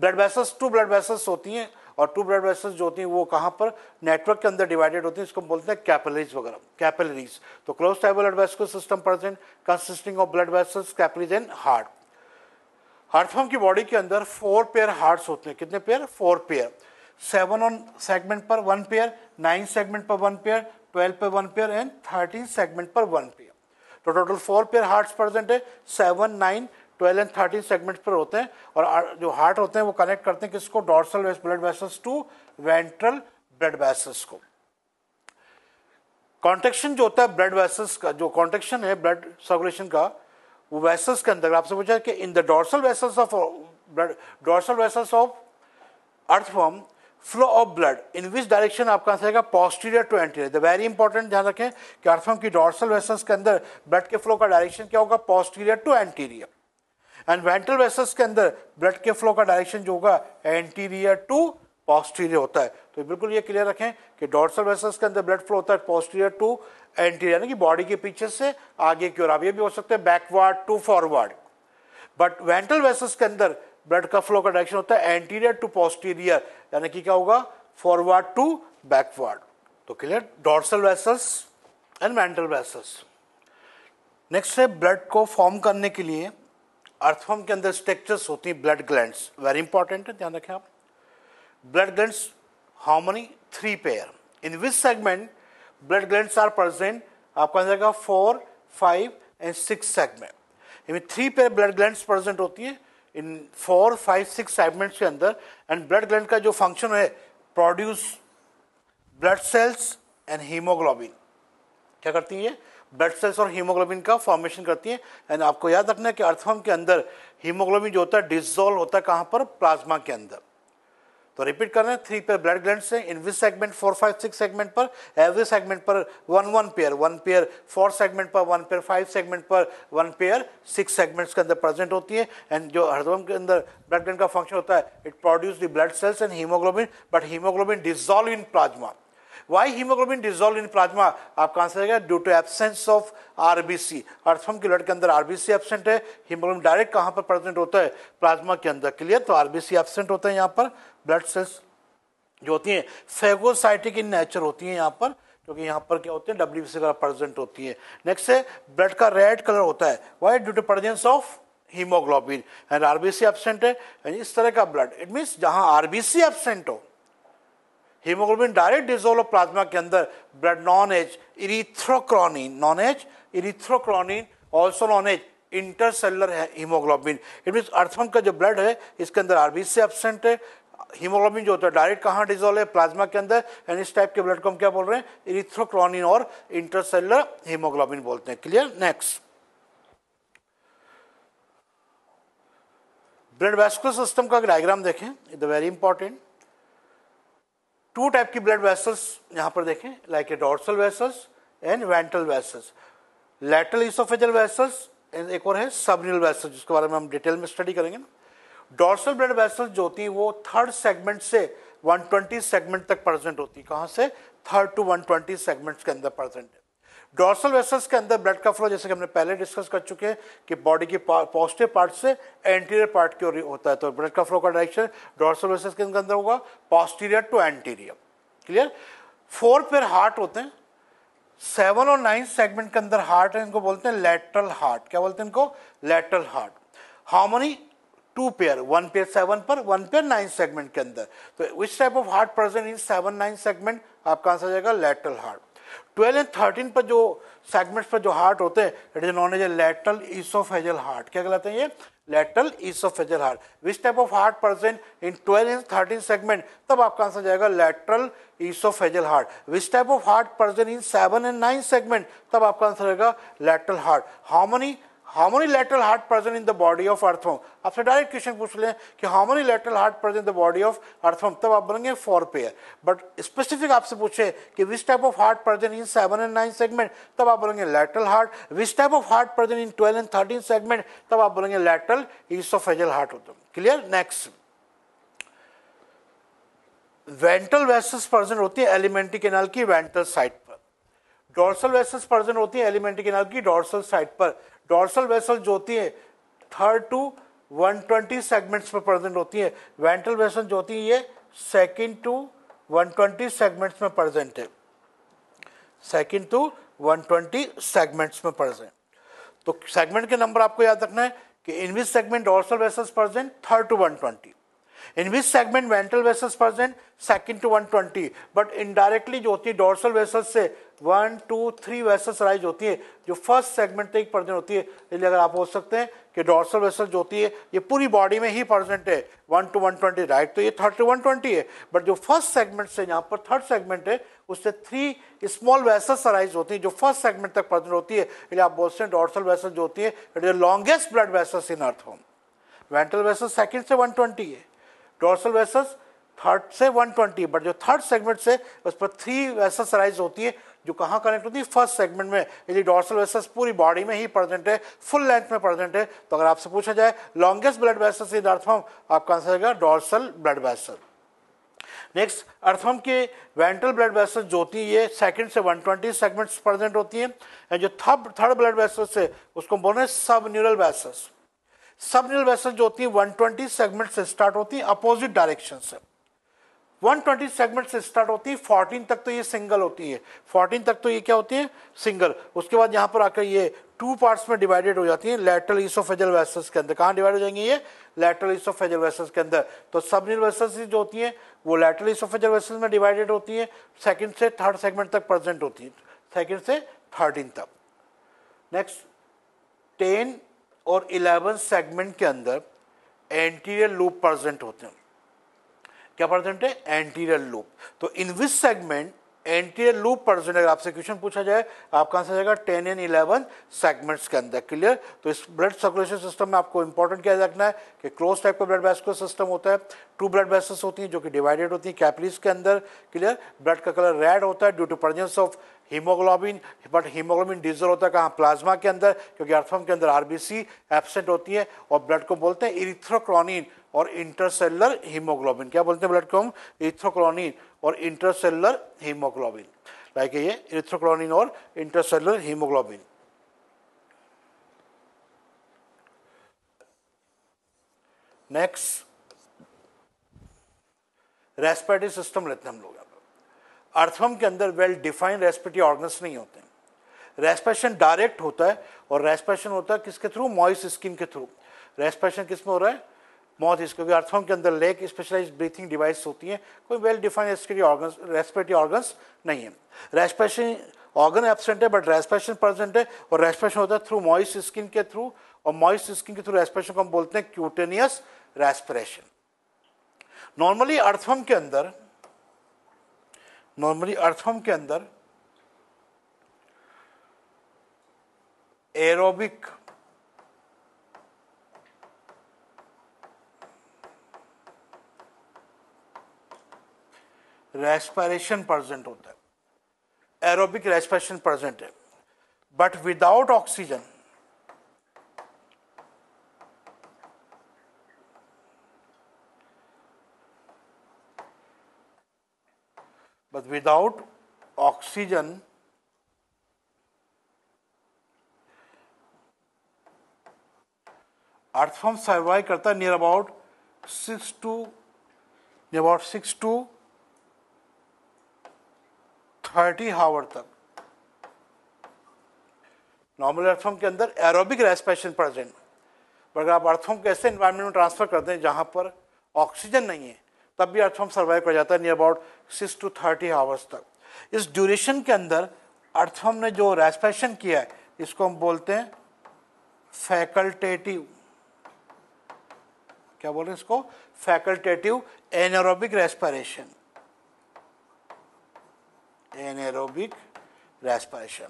blood vessels to blood vessels होती हैं और टू ब्लड वेसल्स जो होती हैं वो कहाँ पर नेटवर्क के अंदर डिवाइडेड होती हैं इसको हम बोलते हैं कैपेलरीज वगैरह कैपिलरीज तो close type blood vascular system present consisting of blood vessels capillaries and heart earthworm की बॉडी के अंदर फोर पेयर हार्ट्स होते हैं कितने pair four pair seven on segment पर वन पेयर नाइन सेगमेंट पर वन पेयर ट्वेल्व पर one pair and thirteen segment पर वन पेयर तो total four pair hearts present है seven nine twelve and thirteen segment पर होते हैं और जो हार्ट होते हैं वो कनेक्ट करते हैं किसको dorsal blood vessels to ventral blood vessels को कॉन्ट्रेक्शन जो होता है ब्लड वेसल्स का जो कॉन्ट्रेक्शन है ब्लड सर्कुलेशन का वो वेसल्स के अंदर आपसे पूछा कि in the dorsal vessels of blood dorsal vessels of earthworm flow of blood in which direction आपका आंसर आएगा posterior to anterior the very important ध्यान रखें कि अर्थम की डॉर्सल वेसल्स के अंदर ब्लड के फ्लो का डायरेक्शन क्या होगा posterior to anterior and ventral vessels के अंदर ब्लड के फ्लो का डायरेक्शन जो होगा एंटीरियर टू पॉस्टीरियर होता है तो बिल्कुल ये क्लियर रखें कि डॉर्सल वेसल्स के अंदर ब्लड फ्लो होता है पॉस्टीरियर टू एंटीरियर यानी कि बॉडी के पीछे से आगे की ओर आप ये भी हो सकते हैं backward to forward but ventral vessels के अंदर ब्लड का फ्लो का डायरेक्शन होता है एंटीरियर टू पोस्टीरियर यानी कि क्या होगा फॉरवर्ड टू बैकवर्ड तो clear dorsal vessels and mental vessels next है ब्लड को फॉर्म करने के लिए अर्थफॉर्म के अंदर स्ट्रक्चर्स होती हैं ब्लड ग्लैंड्स वेरी इंपॉर्टेंट है ध्यान रखें आप blood glands many three pair in which segment blood glands are present आपका जाएगा four five and six segment three pair blood glands present होती है in four five six segments के अंदर एंड ब्लड ग्लैंड का जो फंक्शन है produce blood cells and haemoglobin क्या करती है ब्लड सेल्स और हीमोग्लोबिन का फॉर्मेशन करती है एंड आपको याद रखना है कि अर्थफॉर्म के अंदर हीमोग्लोबिन जो होता है डिजोल्व होता है कहाँ पर प्लाज्मा के अंदर तो रिपीट कर रहे हैं थ्री पेयर ब्लड ग्लैंड से in which segment four five six segment पर एवरी uh, सेगमेंट पर one one pair one pair four segment पर वन पेयर फाइव सेगमेंट पर वन पेयर सिक्स सेगमेंट्स के अंदर प्रेजेंट होती है एंड जो हरदम के अंदर ब्लड ग्लैंड का फंक्शन होता है it produce the blood cells and haemoglobin but haemoglobin dissolve in plasma why haemoglobin dissolve in plasma आपका आंसर रहेगा due to absence of RBC earthworm के ब्लड के अंदर आरबीसी एबसेंट है हीमोग्लोबिन डायरेक्ट कहाँ पर प्रेजेंट होता है प्लाज्मा के अंदर क्लियर तो आरबीसी एबसेंट होता है यहाँ पर ब्लड सेल्स जो होती हैं फेगोसाइटिक इन नेचर होती हैं यहाँ पर क्योंकि यहाँ पर क्या होते हैं डब्ल्यू बी वगैरह प्रेजेंट होती है नेक्स्ट है ब्लड का रेड कलर होता है white due to presence of haemoglobin and RBC absent है इस तरह का ब्लड इट मीन्स जहाँ आरबीसी एबसेंट हो हीमोग्लोबिन डायरेक्ट डिजोल्व प्लाज्मा के अंदर blood known as erythrocruorin known as erythrocruorin also known as intercellular है हीमोग्लोबिन इट मीन्स अर्थम का जो ब्लड है इसके अंदर आरबीसी एबसेंट है हीमोग्लोबिन जो होता है डायरेक्ट कहाँ डिजोल्व है प्लाज्मा के अंदर एंड इस टाइप के ब्लड को हम क्या बोल रहे हैं इरिथ्रोक्रोनिन और इंटरसेलुलर हीमोग्लोबिन बोलते हैं clear next blood vascular system का डायग्राम देखें it very important two type की ब्लड वेसल्स यहां पर देखें like a dorsal vessels and ventral vessels lateral oesophageal vessels and एक और है सबनिल वेसल्स जिसके बारे में हम डिटेल में स्टडी करेंगे ना डोर्सल ब्लड वेसल जो होती हैं वो थर्ड सेगमेंट से 120 सेगमेंट तक प्रेजेंट होती है कहाँ से थर्ड टू 120 सेगमेंट्स के अंदर प्रेजेंट है डोर्सल वेसल्स के अंदर ब्लड का फ्लो जैसे कि हमने पहले डिस्कस कर चुके हैं कि बॉडी के पॉजिटिव पार्ट से एंटीरियर पार्ट की ओर होता है तो ब्लड का फ्लो का डायरेक्शन डोर्सल वेसल्स के अंदर होगा posterior to anterior clear four pair heart होते हैं सेवन और नाइन सेगमेंट के अंदर हार्ट है इनको बोलते हैं लेटरल हार्ट क्या बोलते हैं इनको lateral heart harmony two pair one pair seven पर वन पेयर नाइन सेगमेंट के अंदर तो which type of heart present in seven nine segment आपका आंसर जाएगा lateral heart twelve and thirteen पर जो सेगमेंट्स पर जो हार्ट होते हैं it is known as a lateral oesophageal heart क्या कहलाते हैं ये lateral oesophageal heart which type of heart present in twelve and thirteen segment तब आपका आंसर जाएगा lateral oesophageal heart which type of heart present in seven and nine segment तब आपका answer रहेगा lateral heart how many how many lateral heart present in the body of earthworm आपसे direct question पूछ लें कि how many lateral heart present in the body of earthworm तब आप बोलेंगे फोर पेयर बट स्पेसिफिक आपसे पूछे कि which type of heart present in seven and nine segment तब आप बोलेंगे lateral heart which type of heart present in twelve and thirteen segment तब आप बोलेंगे लेटरल ईसोफेजल हार्ट होता clear next ventral vessels present होती है एलिमेंट्री कैनाल की वेंटल साइड पर डोर्सल वेसल्स प्रेजेंट होती है एलिमेंट्री कैनाल की डोर्सल साइड पर डॉर्सल वेसल जो होती है थर्ड टू 120 सेगमेंट्स में प्रेजेंट होती है वेंटल वेसल जो होती है ये सेकेंड टू 120 सेगमेंट्स में प्रेजेंट है सेकेंड टू 120 सेगमेंट्स में प्रेजेंट तो सेगमेंट के नंबर आपको याद रखना है कि in which segment dorsal vessels present third to 120 in which segment ventral vessels present second to one twenty but indirectly जो होती है डोर्सल वेसल्स से one two three vessels rise होती है जो फर्स्ट सेगमेंट तक प्रेजेंट होती है इसलिए अगर आप हो सकते हैं कि डोर्सल वेसल जो होती है ये पूरी बॉडी में ही प्रेजेंट है one to one twenty right तो ये थर्ड टू वन ट्वेंटी है बट जो फर्स्ट सेगमेंट से यहाँ पर थर्ड सेगमेंट है उससे थ्री स्मॉल वेसल्स राइज होती है जो फर्स्ट सेगमेंट तक प्रेजेंट होती है इसलिए आप बोलते हैं डोर्सल वेसल जो होती है it is longest blood vessels in earthworm ventral vessel second से वन ट्वेंटी है डोर्सल वेसस थर्ड से 120 बट जो थर्ड सेगमेंट से उस पर थ्री वेसल्स राइज होती है जो कहाँ कनेक्ट होती है फर्स्ट सेगमेंट में यदि डॉर्सल वेसस पूरी बॉडी में ही प्रेजेंट है फुल लेंथ में प्रेजेंट है तो अगर आपसे पूछा जाए लॉन्गेस्ट ब्लड वेसल्स इन अर्थम आपका आंसर रहेगा डॉर्सल ब्लड वेसल नेक्स्ट अर्थम के वेंट्रल ब्लड वेसल्स जो होती है ये सेकंड से 120 सेगमेंट्स प्रेजेंट होती हैं एंड जो थर्ड थर्ड ब्लड वेसल्स है उसको बोल रहे हैं सब न्यूरल वेसल्स सबनिल वेसल जो होती है 120 सेगमेंट से स्टार्ट होती है अपोजिट डायरेक्शन से 120 सेगमेंट से स्टार्ट होती है 14 तक तो ये सिंगल होती है 14 तक तो ये क्या होती है सिंगल उसके बाद यहाँ पर आकर ये टू पार्ट्स में डिवाइडेड हो जाती है लेटरल ईसोफेजल वेसल्स के अंदर कहाँ डिवाइड हो जाएंगे ये लेटरल ईसोफेजल वेसल्स के अंदर तो सबनिल वेसल्स जो होती हैं वो लेटरल ईसोफेजल वेसल्स में डिवाइडेड होती हैं सेकेंड से थर्ड सेगमेंट तक प्रेजेंट होती है सेकेंड से थर्टीन तक नेक्स्ट टेन और इलेवन सेगमेंट के अंदर एंटीरियर लूप प्रेजेंट होते हैं क्या प्रेजेंट है एंटीरियर लूप तो in which segment anterior loop present अगर आपसे क्वेश्चन पूछा जाए आपका आंसर जाएगा टेन एंड इलेवन सेगमेंट्स के अंदर क्लियर तो इस ब्लड सर्कुलेशन सिस्टम में आपको इंपॉर्टेंट क्या रखना है कि क्लोज टाइप का ब्लड वेस्कुलर सिस्टम होता है टू ब्लड वेसल्स होती हैं जो कि डिवाइडेड होती हैं कैपरीज के अंदर क्लियर ब्लड का कलर रेड होता है due to presence of haemoglobin but haemoglobin dissolved होता है कहाँ प्लाज्मा के अंदर क्योंकि अर्थम के अंदर आरबीसी एबसेंट होती है और ब्लड को बोलते हैं इरिथ्रोक्रोनिन और इंटरसेलर हीमोग्लोबिन क्या बोलते हैं ब्लड को हम इरिथ्रोक्रोनिन और इंटरसेलर हीमोग्लोबिन लाइक ये इरिथ्रोक्रोनिन और intercellular haemoglobin next respiratory system लेते हैं हम लोग अर्थवम के अंदर वेल डिफाइंड रेस्पिटरी ऑर्गन्स नहीं होते रेस्पेशन डायरेक्ट होता है और रेस्पेशन होता है किसके थ्रू मॉइस स्किन के थ्रू रेस्पेशन किस में हो रहा है मौत इसको क्योंकि अर्थवम के अंदर लेक स्पेशलाइज ब्रीथिंग डिवाइस होती हैं कोई well defined respiratory organs respiratory organs नहीं है रेस्पेशन ऑर्गन एबसेंट है बट रेस्पेशन प्रेजेंट है और रेस्पेशन होता है थ्रू मॉइस स्किन के थ्रू और मॉइस स्किन के थ्रू रेस्पेशन को हम बोलते हैं क्यूटेनियस रेस्परेशन नॉर्मली अर्थवम के अंदर नॉर्मली अर्थम के अंदर एरोबिक रेस्पिरेशन प्रेजेंट होता है एरोबिक रेस्पिरेशन प्रेजेंट है but without oxygen But without oxygen, earth survive करता है near about six to near about six to thirty hour तक नॉर्मल अर्थफॉर्म के अंदर एरोबिक रेस्पिरेशन प्रेजेंट पर अगर आप अर्थफॉर्म कैसे ऐसे इन्वायरमेंट में ट्रांसफर करते हैं जहां पर ऑक्सीजन नहीं है तब भी अर्थ सर्वाइव कर जाता है near about six to thirty hours तक इस ड्यूरेशन के अंदर अर्थ ने जो रेस्पेशन किया है इसको हम बोलते हैं फैकल्टेटिव क्या बोल रहे हैं इसको facultative anaerobic respiration anaerobic respiration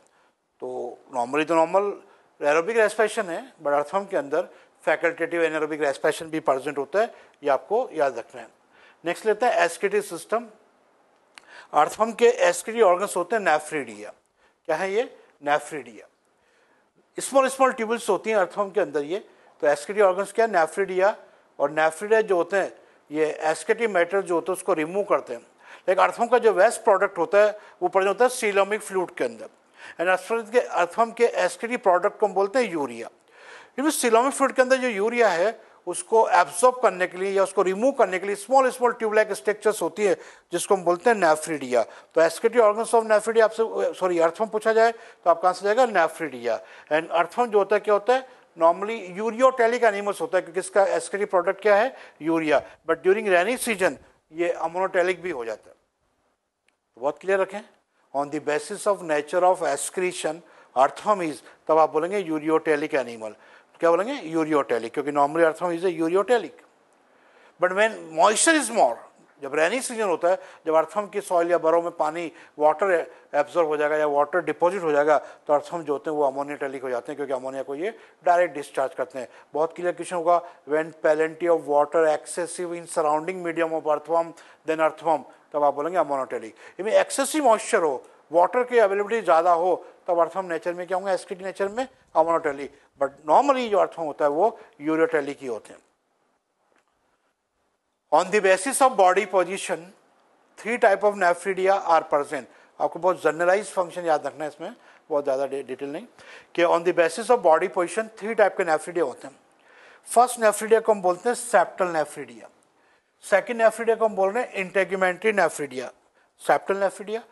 तो नॉर्मली तो नॉर्मल एरोबिक रेस्पिरेशन है बट अर्थम के अंदर फैकल्टेटिव एनरोबिक रेस्पिरेशन भी प्रेजेंट होता है ये आपको याद रखना है नेक्स्ट लेते हैं एस्केटी सिस्टम अर्थम के एस्केटी ऑर्गन्स होते हैं नेफ्रीडिया क्या है ये नेफ्रीडिया स्मॉल स्मॉल ट्यूबल्स होती हैं अर्थम के अंदर ये तो एस्क्रिटी ऑर्गन्स क्या है नेफ्रीडिया और नेफ्रीडिया जो होते हैं ये एस्केटी मैटर जो होते हैं उसको रिमूव करते हैं लेकिन अर्थम का जो वेस्ट प्रोडक्ट होता है वो पड़ होता है सीलोमिक फ्लूड के अंदर एंड अर्थम के अर्थम के एस्केटी प्रोडक्ट को हम बोलते हैं यूरिया क्योंकि सीलोमिक फ्लूड के अंदर जो यूरिया है उसको एब्सॉर्ब करने के लिए या उसको रिमूव करने के लिए स्मॉल स्मॉल ट्यूबलाइक स्ट्रक्चर्स होती है जिसको हम बोलते हैं नेफ्रीडिया तो एस्केटी ऑर्गन्स ऑफ नेफ्रीडिया आपसे सॉरी अर्थम पूछा जाए तो आपका आंसर जाएगा नेफ्रीडिया एंड अर्थम जो होता है क्या होता है नॉर्मली यूरियोटेलिक एनिमल्स होता है क्योंकि इसका एस्केटी प्रोडक्ट क्या है urea but during rainy season ये अमोनोटेलिक भी हो जाता है तो बहुत क्लियर रखें on the basis of nature of excretion earthworm is तब आप बोलेंगे यूरियोटेलिक एनिमल क्या बोलेंगे यूरियोटेलिक क्योंकि normally earth is a ureotelic but when moisture is more जब रेनी सीजन होता है जब अर्थम की सॉइल या बरों में पानी वाटर एब्जॉर्व हो जाएगा या वाटर डिपॉजिट हो जाएगा तो अर्थम जो होते हैं वो अमोनियाटेलिक हो जाते हैं क्योंकि अमोनिया को ये डायरेक्ट डिस्चार्ज करते हैं बहुत क्लियर क्वेश्चन होगा when plenty of water excessive in surrounding medium of earthworm then earthworm तब आप बोलेंगे अमोनोटेलिक इनमें एक्सेसिव मॉइस्चर हो वाटर की अवेलेबिलिटी ज़्यादा हो तब अर्थम नेचर में क्या होंगे एसिडिक नेचर में अमोनोटेलिक बट नॉर्मली जो अर्थ होता है वो यूरोटेली की होते हैं on the basis of body position three type of nephridia are present आपको बहुत जनरलाइज फंक्शन याद रखना है इसमें बहुत ज़्यादा डिटेल नहीं कि on the basis of body position three type के नेफ्रीडिया होते हैं फर्स्ट नेफ्रीडिया को हम बोलते हैं सेप्टल नेफ्रीडिया सेकेंड नेफ्रीडिया को हम बोल रहे हैं integumentary nephridia septal nephridia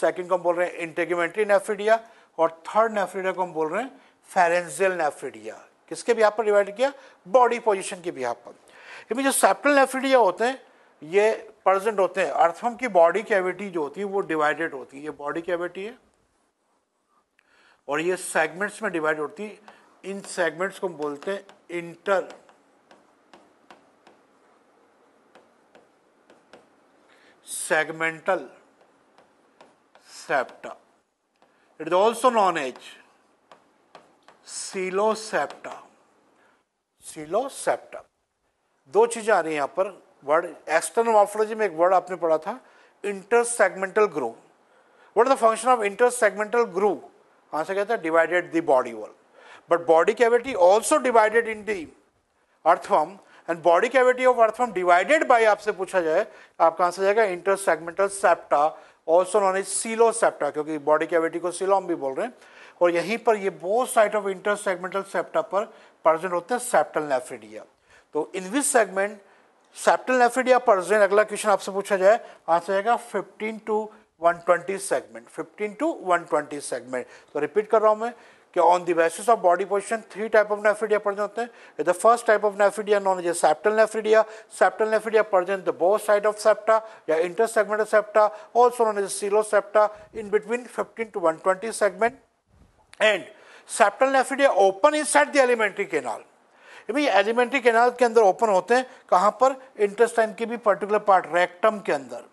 second को हम बोल रहे हैं इंटेगमेंट्री नेफ्रीडिया और थर्ड नेफ्रीडिया को हम बोल रहे हैं फेरेंजियल नेफ्रिडिया किसके यहाँ पर डिवाइड किया बॉडी पोजिशन के भी यहाँ पर इनमें जो सेप्टल नेफ्रिडिया होते हैं ये प्रजेंट होते हैं अर्थम की बॉडी कैविटी जो होती है वो डिवाइडेड होती है ये बॉडी कैविटी है और ये सेगमेंट्स में डिवाइड होती है इन सेगमेंट्स को बोलते हैं inter segmental septa it is also known as coelosepta coelosepta दो चीजें आ रही हैं यहां पर वर्ड एक्सटर्नल मॉर्फोलॉजी में एक वर्ड आपने पढ़ा था intersegmental groove what the function of intersegmental groove answer कहता है divided the body wall but body cavity also divided in the earthworm and body cavity of earthworm divided by आपसे पूछा जाए आपका answer जाएगा inter segmental septa also known is coelosepta क्योंकि body cavity को coelom भी बोल रहे हैं और यहीं पर ये both side of inter segmental septa पर प्रेजेंट होते हैं सेप्टल नेफ्रिडिया तो in which segment septal nephridia present अगला क्वेश्चन आपसे पूछा जाए आंसर आएगा fifteen to 120 segment 15 to 120 segment तो रिपीट कर रहा हूं मैं कि on the basis of body position three type of nephridia present होते हैं the first type of nephridia known as septal nephridia septal nephridia present the both side of septa या inter segment of septa also known as coelosepta in between fifteen to one twenty segment and septal nephridia open inside the alimentary canal alimentary canal के अंदर open होते हैं कहाँ पर इंटरस्टाइन के भी particular part rectum के अंदर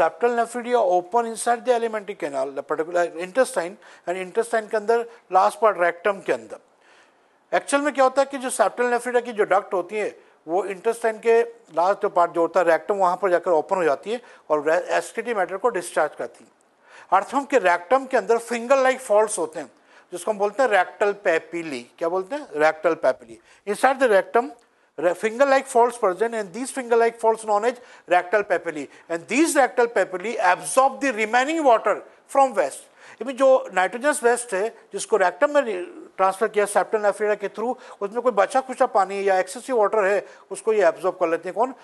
septal nephridia open inside the alimentary canal particular intestine and intestine के अंदर लास्ट पार्ट रेक्टम के अंदर एक्चुअल में क्या होता है कि जो सेप्टल नेफ्रिडिया की जो डक्ट होती है वो इंटेस्टाइन के लास्ट जो पार्ट जो होता है रेक्टम वहाँ पर जाकर ओपन हो जाती है और एसिडिटी मैटर को डिस्चार्ज करती है अर्थम के रैक्टम के अंदर फिंगर लाइक फॉल्ट होते हैं जिसको हम बोलते हैं रैक्टल पैपिली क्या बोलते हैं rectal papillae inside the rectum finger-like folds present and these finger-like folds known as rectal papillae. And these rectal papillae absorb the remaining water from waste. mean, जो nitrogenous वेस्ट है जिसको rectum में transfer किया सेप्टन एफ्रीडा के through उसमें कोई बचा खुचा पानी या एक्सेसिव वाटर है उसको ये एब्जॉर्ब कर लेते हैं कौन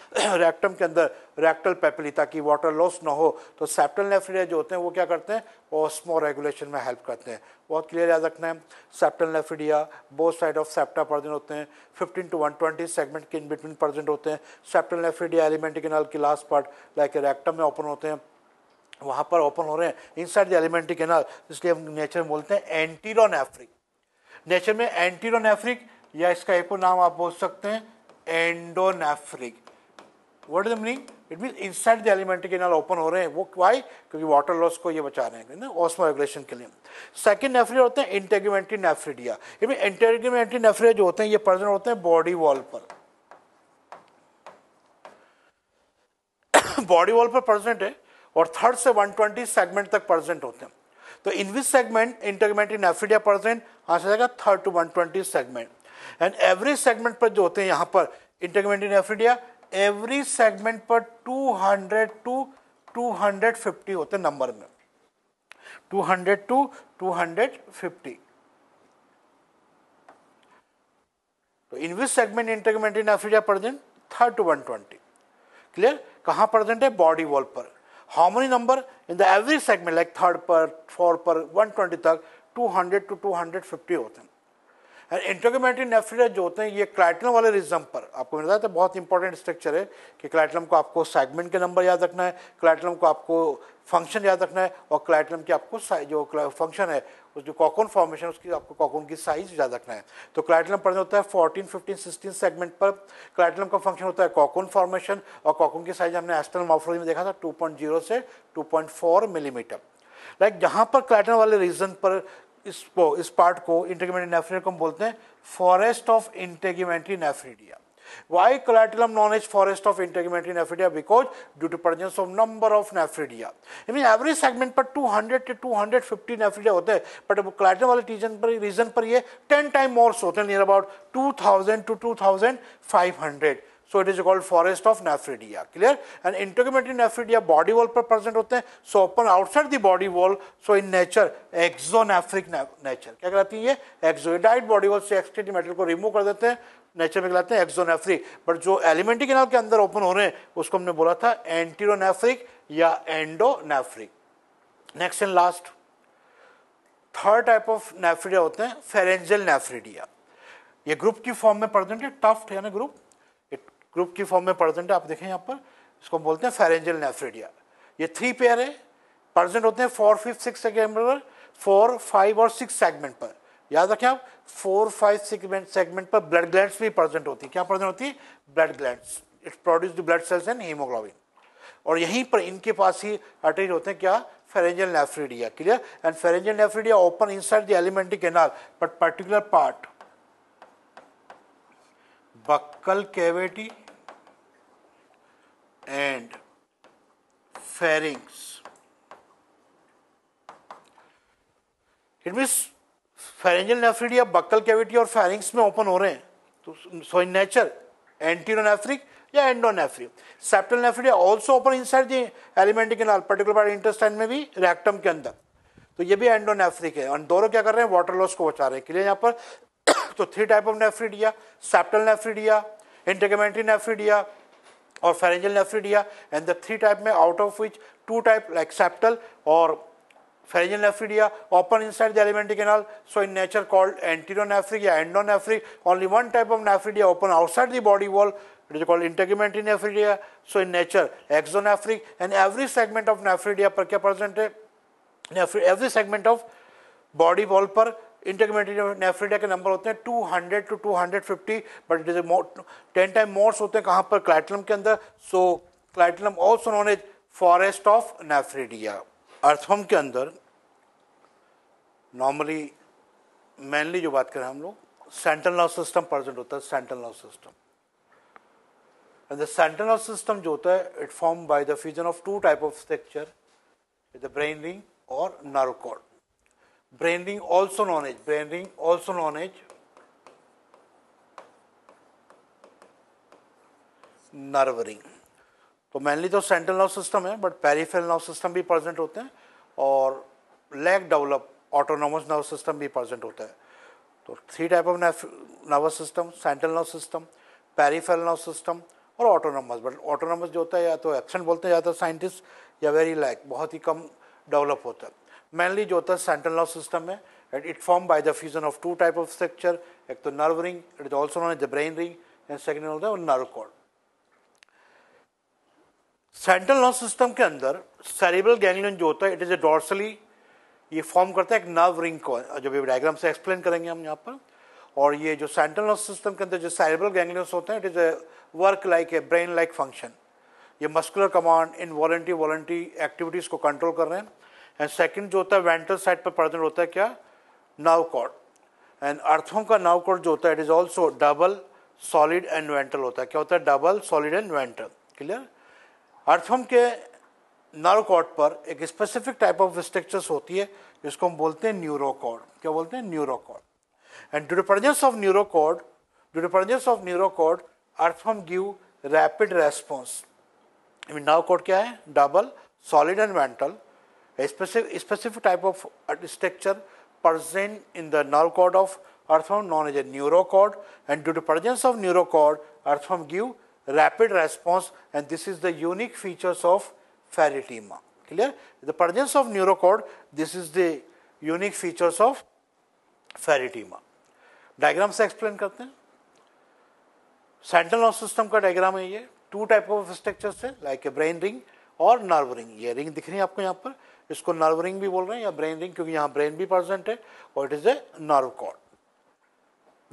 रैक्टम के अंदर रैक्टल पेपली ताकि वाटर लॉस ना हो तो सेप्टन एफ्रीडा जो होते हैं वो क्या करते हैं ऑस्मो रेगुलेशन में हेल्प करते हैं बहुत क्लियर याद रखना है septal nephridia both side of septa present होते हैं 15 टू 120 सेगमेंट के इन बिटवीन प्रेजेंट होते हैं सेप्टन लेफिडिया एलिमेंट के नल की लास्ट पार्ट लाइक रेक्टम में ओपन होते हैं वहाँ पर ओपन हो रहे हैं इनसाइड द के कैनाल इसलिए हम नेचर में बोलते हैं एंटीरोनेफ्रिक नेचर में एंटीरोनेफ्रिक या इसका एक और नाम आप बोल सकते हैं endonephric what is the meaning it mean inside the alimentary canal open हो रहे हैं वो वाई क्योंकि वाटर लॉस को ये बचा रहे हैं ना ऑस्मो रेगुलेशन के लिए सेकेंड नेफ्रिड होते हैं इंटेग्रीमेंट्री नेफ्रिडिया ये इंटेग्रीमेंट्री नेफ्रिया जो होते हैं ये प्रेजेंट होते हैं बॉडी वॉल पर बॉडी वॉल पर प्रेजेंट है और थर्ड से 120 सेगमेंट तक प्रेजेंट होते हैं तो in which segment integumentary nephridia present answer जाएगा third to one twenty segment and every segment पर जो होते हैं यहाँ पर integumentary nephridia every segment पर two hundred to two hundred fifty होते नंबर में two hundred to two hundred fifty तो in which segment integumentary nephridia present third to one twenty clear कहाँ प्रेजेंट है body wall पर हार्मोनी number in the every segment like third पर fourth पर 120 तक 200 टू 250 होते हैं एंड इंटरगमेंट्री नेफ्रिडा जो होते हैं ये क्लाइटलम वाले रिजम पर आपको मिल मिलता है तो बहुत इंपॉर्टेंट स्ट्रक्चर है कि क्लाइटलम को आपको सेगमेंट के नंबर याद रखना है क्लाइटलम को आपको फंक्शन याद रखना है और क्लाइटलम की आपको जो फंक्शन है उस जो कॉकोन फॉर्मेशन उसकी आपको कॉकोन की साइज याद रखना है तो क्लाइटलम पढ़ने होता है फोर्टीन फिफ्टीन सिक्सटीन सेगमेंट पर क्लाइटलम का फंक्शन होता है कॉकोन फॉर्मेशन और कॉकोन की साइज हमने एस्टल मॉर्फोलॉजी में देखा था 2.0 से 2.4 मिलीमीटर लाइक जहाँ पर क्लाइटन वाले रीजन पर इस पार्ट को इंटेगमेंट नेफ्रिड को हम बोलते हैं forest of integumentary nephridia Why collateralum knowledge forest of integumentary nephridia? Because due to presence of number of nephridia. I mean every segment per 200 to 250 nephridia होते हैं but collateralum वाले region per region per ये 10 times more so हैं near about 2000 to 2500. So it is called forest of nephridia clear and integumentary nephridia body wall पर present होते हैं so open outside the body wall so in nature exonephric nature क्या कहलाती है ये एक्जोडाइट body wall से एक्सक्रीट मेटल को रिमूव कर देते हैं नेचर में कहलाते हैं एक्जोनेफ्रिक बट जो एलिमेंट्री कैनाल के अंदर ओपन हो रहे हैं उसको हमने बोला था एंटीरोनेफ्रिक या endonephric next and last third type of nephridia होते हैं फेरेंजल नेफ्रीडिया ये ग्रुप की फॉर्म में प्रेजेंट है टफ्ट है ना ग्रुप ग्रुप की फॉर्म में प्रजेंट है आप देखें यहाँ पर इसको बोलते हैं फेरेंजल नेफ्रेडिया ये थ्री पेयर है प्रजेंट होते हैं फोर फिफ्थ सिक्स सेगमेंट पर फोर फाइव और सिक्स सेगमेंट पर याद रखें आप फोर फाइव सेगमेंट सेगमेंट पर ब्लड ग्लैंड भी प्रजेंट होती है क्या प्रजेंट होती है blood gland it's produce the blood cells and haemoglobin और यहीं पर इनके पास ही अटैच होते हैं क्या pharyngeal nephridia clear and pharyngeal nephridia open inside the alimentary canal but particular part buccal cavity and pharynx. It means pharyngeal nephridia, buccal cavity or और may में open हो रहे हैं तो nephric in nature enteronephric septal nephridia also open inside the alimentary canal particular intestine में भी rectum के अंदर तो ये भी एंडोनेफ्रिक है और दोनों क्या कर रहे हैं वाटर लॉस को बचा रहे हैं क्लियर यहाँ पर तो three type of nephridia septal nephridia integumentary nephridia or pharyngeal nephridia and the three type may out of which two type like septal or pharyngeal nephridia open inside the alimentary canal so in nature called anterior nephridia, endonephric only one type of nephridia open outside the body wall it is called integumentary nephridia so in nature exonephric and every segment of nephridia per present every segment of body wall per. Intermediate nephridia के number होते हैं 200 to 250 but it is ten time more होते हैं कहाँ पर clitellum के अंदर so clitellum also known as forest of nephridia earthworm के अंदर नॉर्मली मेनली जो बात करें हम लोग सेंट्रल नर्व सिस्टम प्रेजेंट होता है central nerve system and the central nerve system जो होता है it form by the fusion of two type of structure the brain ring और nerve cord branding also known as branding also known as nerve ring तो mainly तो central nerve system है but peripheral nerve system भी present होते हैं और lack develop autonomous nerve system भी present होता है तो three type of nervous system central nerve system peripheral nerve system और ऑटोनोमस बट ऑटोनोमस जो होता है या तो एक्शन बोलते हैं या तो साइंटिस्ट या वेरी लैक बहुत ही कम डेवलप होता है mainly जो होता है सेंट्रल नर्व सिस्टम है and it form by the fusion of two type of structure एक तो nerve ring it is also known as the brain ring and second होता है nerve cord central nerve system के अंदर cerebral ganglion जो होता है इट इज ए डॉर्सली ये फॉर्म करता है एक नर्व रिंग को जो भी डायग्राम से एक्सप्लेन करेंगे हम यहाँ पर और ये जो सेंट्रल नर्व सिस्टम के अंदर जो सेरेबल गैंगलियंस होते हैं it is a work like a brain like function ये muscular command in voluntary voluntary activities को कंट्रोल कर रहे हैं एंड सेकंड जो होता है वेंट्रल साइड पर प्रेजेंट होता है क्या नाव कॉर्ड एंड अर्थों का नाव कॉर्ड जो होता है it is also double solid and ventral होता है क्या होता है double solid and ventral clear earthworm के नर्वकॉर्ड पर एक स्पेसिफिक टाइप ऑफ स्ट्रक्चर्स होती है जिसको हम बोलते हैं न्यूरोकॉर्ड क्या बोलते हैं न्यूरोकॉर्ड एंड ड्यूरोपर्जेंस ऑफ न्यूरोकॉर्ड ड्यूरोपर्जेंस of nerve cord earthworm give rapid response nerve cord क्या है double solid and ventral A specific, specific type of structure present in the nerve cord of earthworm known as a neurocord and due to presence of neurocord earthworm give rapid response and this is the unique features of ferritima. Clear? The presence of neurocord this is the unique features of ferritima. Diagram से explain करते हैं central nerve system का diagram है ये two type of structures है like a brain ring और nerve ring ये ring दिख रही है आपको यहाँ पर इसको नर्व रिंग भी बोल रहे हैं या ब्रेन रिंग क्योंकि यहाँ ब्रेन भी प्रेजेंट है और it is a nerve cord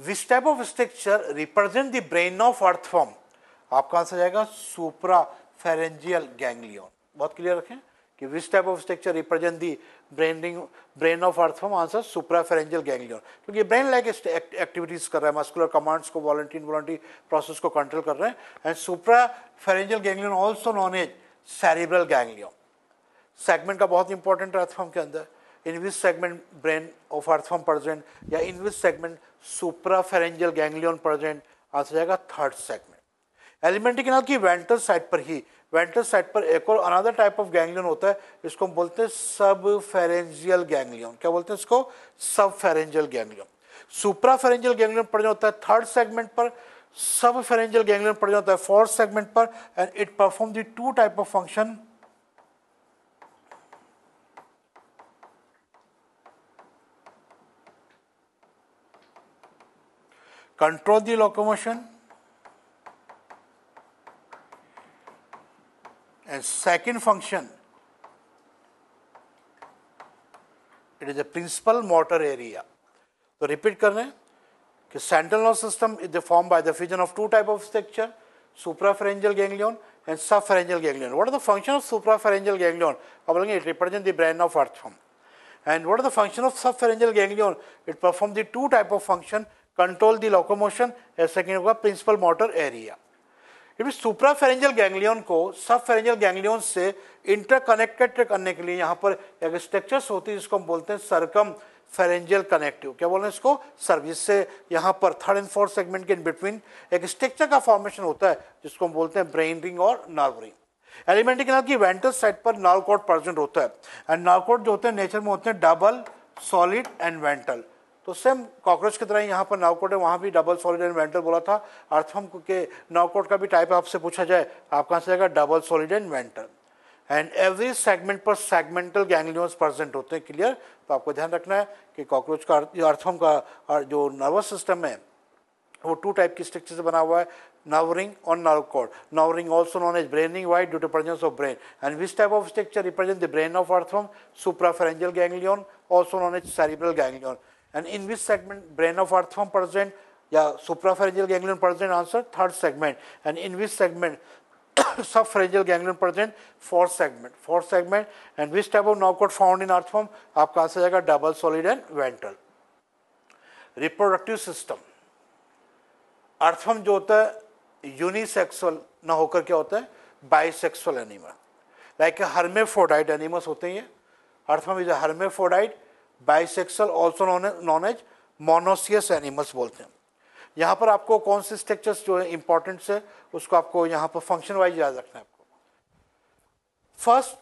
this type of structure represent the brain of earthworm आपका आंसर जाएगा सुपरा फेरेंजियल गैंग्लियन बहुत क्लियर रखें कि which type of structure represent the brain ring brain of earthworm answer suprapharyngeal ganglion क्योंकि brain like activities कर रहा है muscular commands को वॉलंटी वॉलंटी प्रोसेस को कंट्रोल कर रहे हैं and suprapharyngeal ganglion also known as cerebral ganglion segment का बहुत इंपॉर्टेंट है अर्थफॉर्म के अंदर which segment brain of earthworm present या which segment suprapharyngeal ganglion present answer जाएगा थर्ड सेगमेंट एलिमेंट्री कैनाल की वेंटल साइड पर ही वेंटल side पर एक और अनदर टाइप ऑफ गैंगलियन होता है इसको हम बोलते हैं सब फेरेंजियल गैंगलियन क्या बोलते हैं इसको subpharyngeal ganglion suprapharyngeal ganglion present होता है थर्ड सेगमेंट पर सब फेरेंजियल गैंगलियन प्रेजेंट होता है फोर्थ सेगमेंट पर and it perform two two type of function control the locomotion and second function it is the principal motor area so repeat karne ki central nervous system is formed by the fusion of two type of structure suprapharyngeal ganglion and subpharyngeal ganglion what are the function of suprapharyngeal ganglion abolenge it represent the brain of earth form and what are the function of subpharyngeal ganglion it perform the two type of function control the locomotion या second होगा principal motor area इस suprapharyngeal ganglion को सब pharyngeal ganglion से interconnected करने के लिए यहाँ पर एक स्ट्रक्चर्स होती है जिसको हम बोलते हैं सरकम फेरेंजियल कनेक्टिव क्या बोल रहे हैं इसको सर्विस से यहाँ पर थर्ड एंड फोर्थ सेगमेंट के इन बिटवीन एक स्ट्रक्चर का फॉर्मेशन होता है जिसको हम बोलते हैं ब्रेन रिंग और नर्व रिंग एलिमेंट्री कैनाल की वेंटल साइड पर नार्कोट प्रेजेंट होता है एंड नार्कोट जो होते हैं नेचर में होते हैं डबल सॉलिड एंड वेंटल तो सेम कॉकरोच की तरह ही यहाँ पर नावकोट है वहाँ भी डबल सॉलिड एंड वेंटल बोला था अर्थम के नावकोट का भी टाइप आपसे पूछा जाए आप कहाँ से जाएगा double solid and ventral and every segment पर सेगमेंटल गैंग्लियंस प्रेजेंट होते हैं क्लियर तो आपको ध्यान रखना है कि कॉकरोच का अर्थम का जो नर्वस सिस्टम है वो टू टाइप की स्ट्रक्चर से बना हुआ है नवरिंग और nerve cord nerve ring also known as brain ring वाइट due to presence of brain and which type of structure represent the brain of earthworm suprapharyngeal ganglion also known as cerebral ganglion And in which segment brain of earthworm present? Yeah, suprapharyngeal ganglion present answer third segment. And in which segment subpharyngeal ganglion present fourth segment. Fourth segment and which type of knockout found in earthworm? answer answer double solid and ventral reproductive system system earthworm जो होता है unisexual ना होकर क्या होता है bisexual animal like hermaphrodite animals होते हैं ये earthworm is hermaphrodite bisexual also known as monoecious animals बोलते हैं यहाँ पर आपको कौन से स्ट्रक्चर्स जो है इंपॉर्टेंट है उसको आपको यहाँ पर फंक्शन वाइज याद रखना है आपको first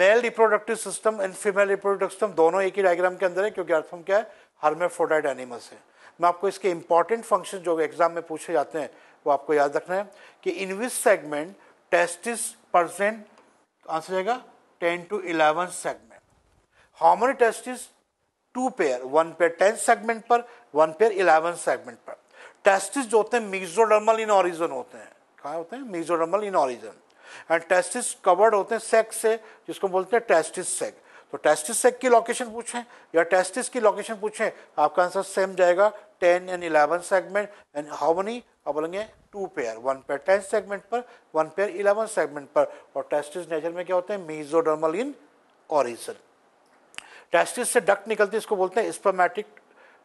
male reproductive system and female reproductive system दोनों एक ही डायग्राम के अंदर है क्योंकि अर्थम क्या है हर्मेफोडाइड एनिमल्स है मैं आपको इसके इंपॉर्टेंट फंक्शन जो एग्जाम में पूछे जाते हैं वो आपको याद रखना है कि in which segment testis present answer जाएगा ten to eleven segment how many testis two pair one pair tenth segment पर वन पेयर इलेवन सेगमेंट पर टेस्टिस जो होते हैं मिक्सोडर्मल इन ऑरिजन होते हैं कहा होते हैं mesodermal in origin and testis covered होते हैं सेक से जिसको बोलते हैं टेस्टिस सेक तो टेस्टिस सेक की लोकेशन पूछें या टेस्टिस की लोकेशन पूछें आपका आंसर सेम जाएगा ten and eleven segment and how many अब बोलेंगे two pair one pair ten segment पर वन पेयर इलेवन सेगमेंट पर और टेस्टिस नेचर में क्या होते हैं मीजोडर्मल इन ऑरिजन टेस्टिस से डक्ट निकलती है इसको बोलते हैं स्पर्मेटिक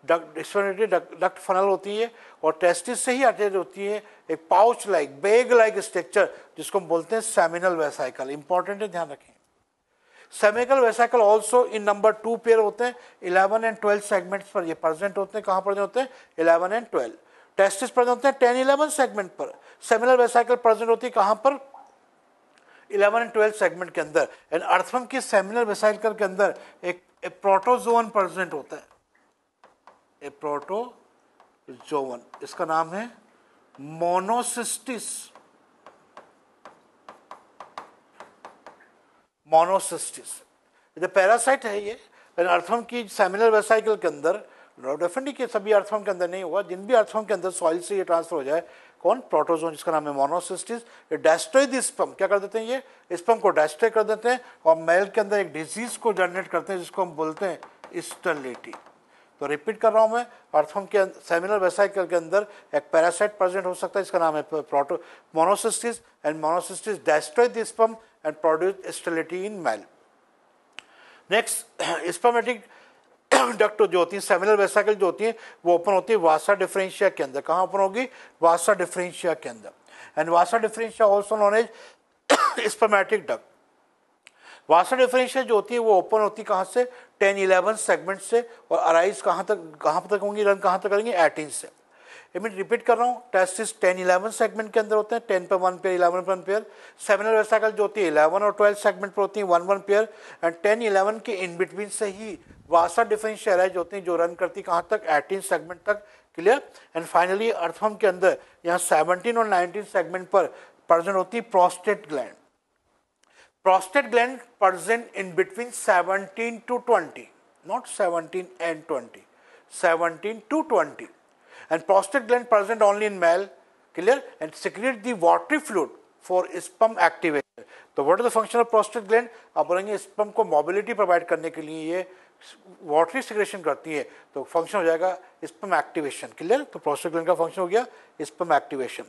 डक्ट डक्ट फनल होती है और टेस्टिस से ही अटैच होती है एक pouch like bag like structure जिसको हम बोलते हैं सेमिनल वेसाइकल इंपॉर्टेंट है ध्यान रखें seminal vesicle also in number two pair होते हैं इलेवन एंड ट्वेल्व सेगमेंट्स पर ये प्रेजेंट होते हैं कहाँ पर होते हैं eleven and twelve testis present होते हैं टेन इलेवन सेगमेंट पर सेमिनल वेसाइकल प्रेजेंट होती है कहाँ पर इलेवन एंड ट्वेल्व सेगमेंट के अंदर एंड अर्थम की सेमिनल वेसाइकल के अंदर एक ए प्रोटोजोवन प्रेजेंट होता है ए प्रोटोजोवन इसका नाम है मोनोसिस्टिस मोनोसिस्टिस जो पैरासाइट है ये अर्थम की सेमिनल वेसाइकिल के अंदर डेफिनेटली के सभी अर्थम के अंदर नहीं हुआ जिन भी अर्थम के अंदर सॉइल से ये ट्रांसफर हो जाए कौन प्रोटोजोन जिसका नाम है मोनोसिस्टिस ये डेस्ट्रॉय द स्पम क्या कर देते हैं ये स्पम को डेस्ट्रॉय कर देते हैं और मेल के अंदर एक डिजीज को जनरेट करते हैं जिसको हम बोलते हैं स्टर्लिटी तो रिपीट कर रहा हूँ मैं अर्थम के सेमिनल वेसाइकल के अंदर एक पैरासाइट प्रेजेंट हो सकता है इसका नाम है proto Monocystis and Monocystis destroy the sperm and produce sterility in male next spermatic duct जो होती है सेमिनल वेसाइकल जो होती है वो ओपन होती है वासा डिफरेंशिया के अंदर कहाँ ओपन होगी वासा डिफरेंशिया के अंदर and vasa deferentia also known as spermatic duct vasa deferentia जो होती है वो ओपन होती है कहाँ से टेन इलेवन सेगमेंट से और अराइज कहाँ तक कहाँ तक होंगी रन कहाँ तक करेंगे एटीन से मैं रिपीट कर रहा हूँ टेस्टिस टेन इलेवन सेगमेंट के अंदर होते हैं टेन पर वन पेयर इलेवन पर वन पेयर सेमिनल वेसाइकल जो होती है इलेवन और ट्वेल्व सेगमेंट पर होती है one one pair and ten eleven के इन बिटवीन से ही वासा डिफरेंस जो होती हैं जो रन करती है कहाँ तक एटीन सेगमेंट तक क्लियर एंड फाइनली अर्थम के अंदर यहाँ सेवनटीन और नाइनटीन सेगमेंट पर प्रजेंट होती है prostate gland prostate gland present in between seventeen to twenty not seventeen and twenty seventeen to twenty and prostate gland present only in male, clear, and secrete the watery fluid for sperm activation. तो what is the function of prostate gland आप बोलेंगे sperm को mobility provide करने के लिए ये watery secretion करती है तो फंक्शन हो जाएगा स्पम एक्टिवेशन क्लियर तो प्रोस्टेट ग्लैंड का फंक्शन हो गया स्पम एक्टिवेशन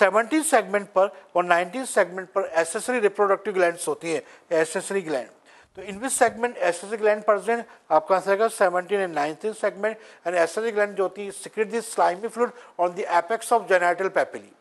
17 सेगमेंट पर और 19 सेगमेंट पर एसेसरी रिप्रोडक्टिव ग्लैंड होती हैं एसेसरी ग्लैंड तो इन विच सेगमेंट एसेसिक ग्लैंड प्रेजेंट आपका आंसर आएगा seventeen and nineteen segment and एसेसिक ग्लैंड जो होती है secrete this slimy fluid on the apex of genital papillae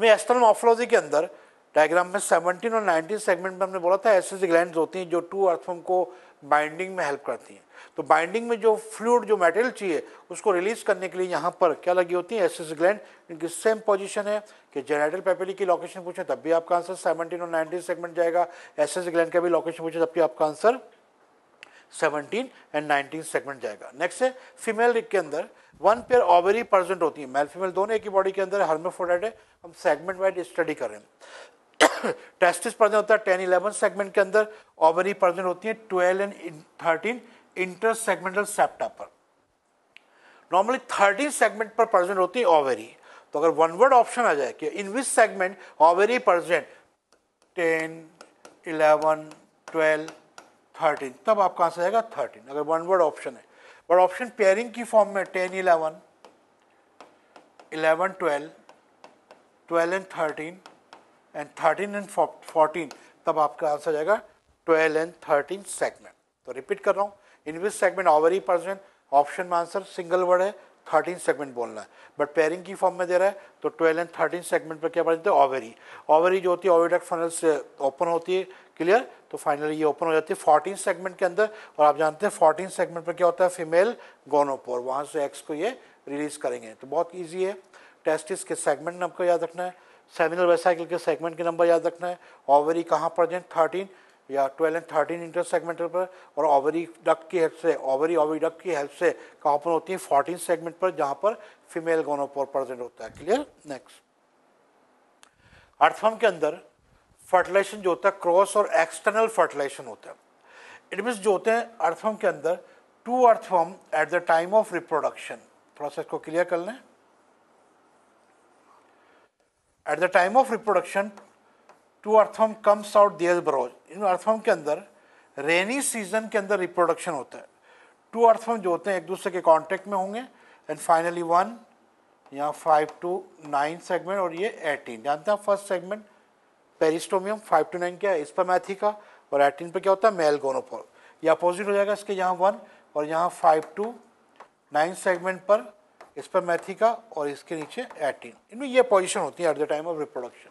में एस्ट्रोमोफोलॉजी के अंदर डायग्राम में 17 और 19 सेगमेंट में हमने बोला था एसिड ग्लैंड होती हैं जो टू अर्थफॉर्म को बाइंडिंग में हेल्प करती हैं तो बाइंडिंग में जो फ्लूड जो मेटेरियल चाहिए उसको रिलीज करने के लिए यहाँ पर क्या लगी होती है एस ग्लैंड इनकी सेम पोजीशन है कि जेनेटल पेपेली की लोकेशन पूछे तब भी आपका आंसर सेवनटीन और नाइनटीन सेगमेंट जाएगा एस ग्लैंड का भी लोकेशन पूछे तब भी आपका answer seventeen and nineteen segment जाएगा नेक्स्ट है फीमेल के अंदर वन पेयर ऑबेरी प्रेजेंट होती है मेल फीमेल दोनों एक ही बॉडी के अंदर हर्मोफोडाइट है हम सेगमेंट वाइज स्टडी कर रहे हैं टेस्टिस प्रेजेंट होता है टेन इलेवन सेगमेंट के अंदर ओवरी प्रेजेंट होती है twelve and thirteen inter segmental septa पर नॉर्मली थर्टीन सेगमेंट पर प्रेजेंट होती है ओवरी तो अगर वन वर्ड ऑप्शन आ जाए कि in which segment ovary present ten eleven twelve thirteen तब आपका आंसर आएगा थर्टीन अगर वन वर्ड ऑप्शन है बट ऑप्शन पेयरिंग की फॉर्म में ten eleven eleven twelve twelve and thirteen and thirteen and fourteen तब आपका आंसर जाएगा ट्वेल्व एंड थर्टीन सेगमेंट तो रिपीट कर रहा हूँ in which segment ovary present option में आंसर सिंगल वर्ड है थर्टीन सेगमेंट बोलना है बट पेयरिंग की फॉर्म में दे रहा है तो ट्वेल्व एंड थर्टीन सेगमेंट पर क्या पढ़ देते हैं ऑवेरी ऑवेरी जो होती है ओवेडक्ट फनल से ओपन होती है क्लियर तो फाइनली ये ओपन हो जाती है फोर्टीन सेगमेंट के अंदर और आप जानते हैं फोर्टीन सेगमेंट पर क्या होता है फीमेल गोनोपोर वहाँ से एक्स को ये रिलीज करेंगे तो बहुत ईजी है टेस्टिस के सेगमेंट आपको याद रखना है सेमिनल वेसाइकिल के सेगमेंट के नंबर याद रखना है ओवरी कहाँ प्रजेंट थर्टीन या twelve and thirteen inter segment पर और ओवरी डक की हेल्प से ओवरी ओवरी डक की हेल्प से कहाँ पर होती है फोर्टीन सेगमेंट पर जहाँ पर फीमेल गोनोपोर प्रजेंट होता है क्लियर नेक्स्ट अर्थफॉर्म के अंदर फर्टिलाइजेशन जो होता है क्रॉस और एक्सटर्नल फर्टिलाइजेशन होता है इट मीन्स जो होते हैं अर्थफॉर्म के अंदर two earthworm at the time of reproduction process को क्लियर कर लें at the time of reproduction two earthworm comes out their burrows in earthworm के अंदर रेनी सीजन के अंदर रिप्रोडक्शन होता है टू अर्थम जो होते हैं एक दूसरे के कॉन्टेक्ट में होंगे एंड फाइनली वन यहाँ फाइव टू नाइन सेगमेंट और ये एटीन जानते हैं first segment peristomium five to nine क्या है स्पर्मैथी का और एटीन पर क्या होता है मेल गोनोपोल ये अपोजिट हो जाएगा इसके यहाँ वन और यहाँ फाइव टू नाइन सेगमेंट पर स्पर्मैथिका पर मैथिका और इसके नीचे एटीन इनमें ये पोजीशन होती है at the time of reproduction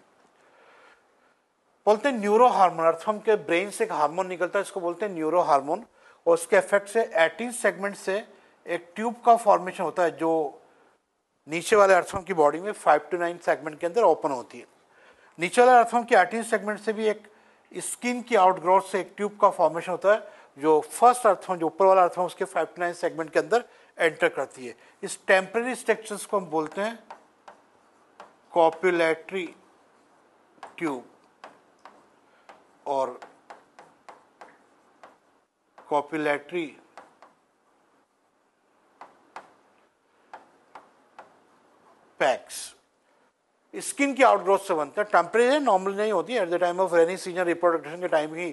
बोलते हैं न्यूरो हार्मोन अर्थम के ब्रेन से एक हार्मोन निकलता है इसको बोलते हैं न्यूरो हार्मोन और उसके इफेक्ट से एटीन सेगमेंट से एक ट्यूब का फॉर्मेशन होता है जो नीचे वाले अर्थम की बॉडी में फाइव टू नाइन सेगमेंट के अंदर ओपन होती है नीचे वाले अर्थम के एटीन सेगमेंट से भी एक स्किन की आउटग्रोथ से एक ट्यूब का फॉर्मेशन होता है जो फर्स्ट अर्थम जो ऊपर वाला अर्थम उसके फाइव टू नाइन सेगमेंट के अंदर एंटर करती है इस टेम्प्रेरी स्ट्रक्चर्स को हम बोलते हैं कॉप्यूलेटरी ट्यूब और कॉप्यूलेटरी पैक्स स्किन की आउटग्रोथ से बनता है टेम्परेरी नॉर्मल नहीं होती at the time of rainy season reproduction के टाइम ही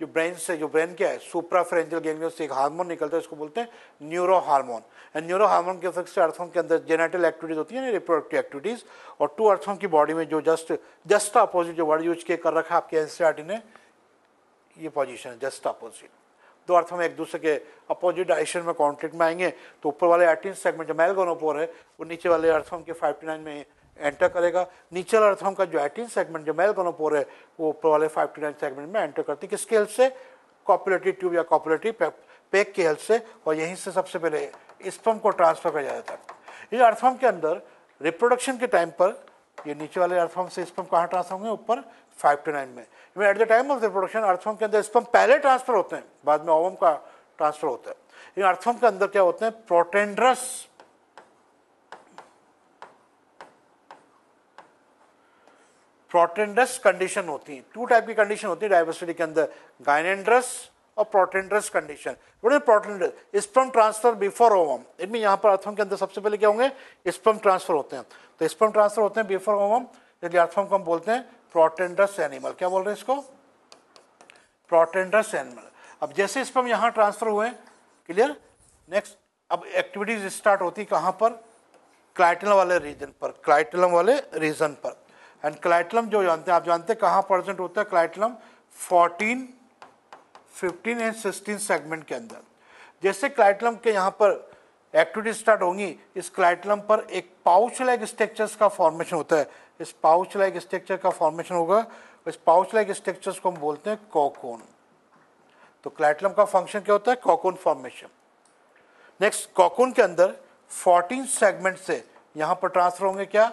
जो ब्रेन से जो ब्रेन क्या है सुप्रा फ्रेंजल गैंग्लियन से एक हार्मोन निकलता है इसको बोलते हैं neuro hormone and neuro hormone के इफेक्ट से अर्थों के अंदर जेनेटल एक्टिविटीज होती है ना रिप्रोडक्टिव एक्टिविटीज और टू अर्थों की बॉडी में जो जस्ट जस्ट अपोजिट जो वर्ड यूज के कर रखा है आपके एनसीआरटी ने ये पोजिशन है जस्ट अपोजिट दो अर्थ में एक दूसरे के अपोजिट डायरेक्शन में कॉन्फ्लिक्ट में आएंगे तो ऊपर वाले एटीन सेगमेंट जो मेलगोनोपोर है वो नीचे वाले अर्थों के फाइव नाइन में एंटर करेगा नीचे अर्थम का जो एटीन सेगमेंट जो मेल गोनोपोर है वो वाले फाइव टू नाइन सेगमेंट में एंटर करती है किसके हेल्प से कॉपुलेटिव ट्यूब या कॉपुलेटिव पैक के हेल्प से और यहीं से सबसे पहले स्पम को ट्रांसफर किया जाता है ये अर्थम के अंदर रिप्रोडक्शन के टाइम पर ये नीचे वाले अर्थम से स्पम कहाँ ट्रांसफर होंगे ऊपर फाइव टू नाइन में at the time of reproduction earthworm के अंदर स्पम पहले ट्रांसफर होते हैं बाद में ओवम का ट्रांसफर होता है इन अर्थम के अंदर क्या होते हैं प्रोटेंड्रस प्रोटेंड्रस कंडीशन होती हैं टू टाइप की कंडीशन होती है डाइवर्सिटी के अंदर गाइनेंड्रस और protandrous condition protandrous sperm transfer before ovum इनमें यहाँ पर अर्थम के अंदर सबसे पहले क्या होंगे स्पम ट्रांसफर होते हैं तो स्पम ट्रांसफर होते हैं बिफोर ओवम यदि अर्थम को हम बोलते हैं प्रोटेंड्रस एनिमल क्या बोल रहे हैं इसको प्रोटेंड्रस एनिमल अब जैसे स्पम यहाँ ट्रांसफर हुए क्लियर नेक्स्ट अब एक्टिविटीज स्टार्ट होती है कहाँ पर क्लाइटलम वाले रीजन पर क्लाइटलम वाले रीजन पर एंड क्लाइटलम जो जानते हैं आप जानते हैं कहाँ प्रेजेंट होता है क्लाइटलम 14, 15 एंड 16 सेगमेंट के अंदर जैसे क्लाइटलम के यहाँ पर एक्टिविटी स्टार्ट होंगी इस क्लाइटलम पर एक पाउच लाइक स्ट्रक्चर्स का फॉर्मेशन होता है इस पाउच लाइक स्ट्रक्चर का फॉर्मेशन होगा इस पाउच लाइक स्ट्रक्चर्स को हम बोलते हैं कॉकोन तो क्लाइटलम का फंक्शन क्या होता है कॉकोन फॉर्मेशन नेक्स्ट कॉकोन के अंदर 14 सेगमेंट से यहाँ पर ट्रांसफर होंगे क्या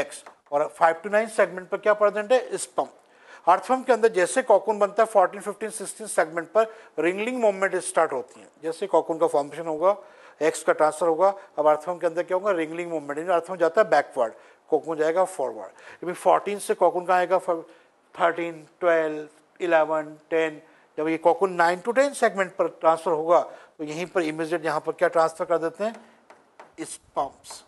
एक्स और फाइव टू नाइन सेगमेंट पर क्या प्रेजेंट है स्पम अर्थफम के अंदर जैसे कॉकून बनता है फोर्टीन फिफ्टीन सिक्सटीन सेगमेंट पर रिंगलिंग मूवमेंट स्टार्ट होती है जैसे कॉकून का फॉर्मेशन होगा एक्स का ट्रांसफर होगा अब अर्थफम के अंदर क्या होगा रिंगलिंग मूवमेंट यानी अर्थफम जाता है बैकवर्ड कोकून जाएगा फॉरवर्ड यानी फोर्टीन से कॉकून का आएगा थर्टीन ट्वेल्व इलेवन टेन जब ये cocoon nine two ten segment पर ट्रांसफर होगा तो यहीं पर इमीजिएट यहाँ पर क्या ट्रांसफर कर देते हैं स्पम्प्स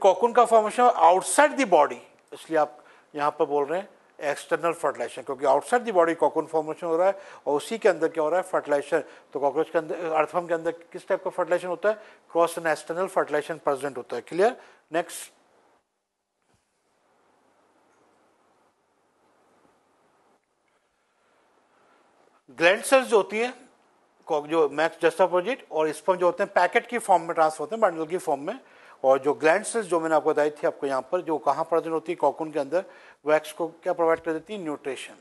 कॉकुन का फॉर्मेशन आउटसाइड द बॉडी इसलिए आप यहाँ पर बोल रहे हैं एक्सटर्नल फर्टिलाइजेशन क्योंकि outside the body cocoon formation हो रहा है और उसी के अंदर क्या हो रहा है फर्टिलाइजेशन तो कॉकरोच के अंदर अर्थफॉर्म के अंदर किस टाइप का फर्टिलाइजेशन होता है cross and external fertilization present होता है क्लियर नेक्स्ट ग्लैंड सेल्स जो होती है जो मैक्स जस्ट अपोजिट और स्पम जो होते हैं पैकेट की फॉर्म में ट्रांसफर होते हैं बंडल की फॉर्म में और जो ग्लैंड जो मैंने आपको बताई थी आपको यहाँ पर जो कहाँ प्रेजेंट होती है कॉकून के अंदर वैक्स को क्या प्रोवाइड कर देती है न्यूट्रिशन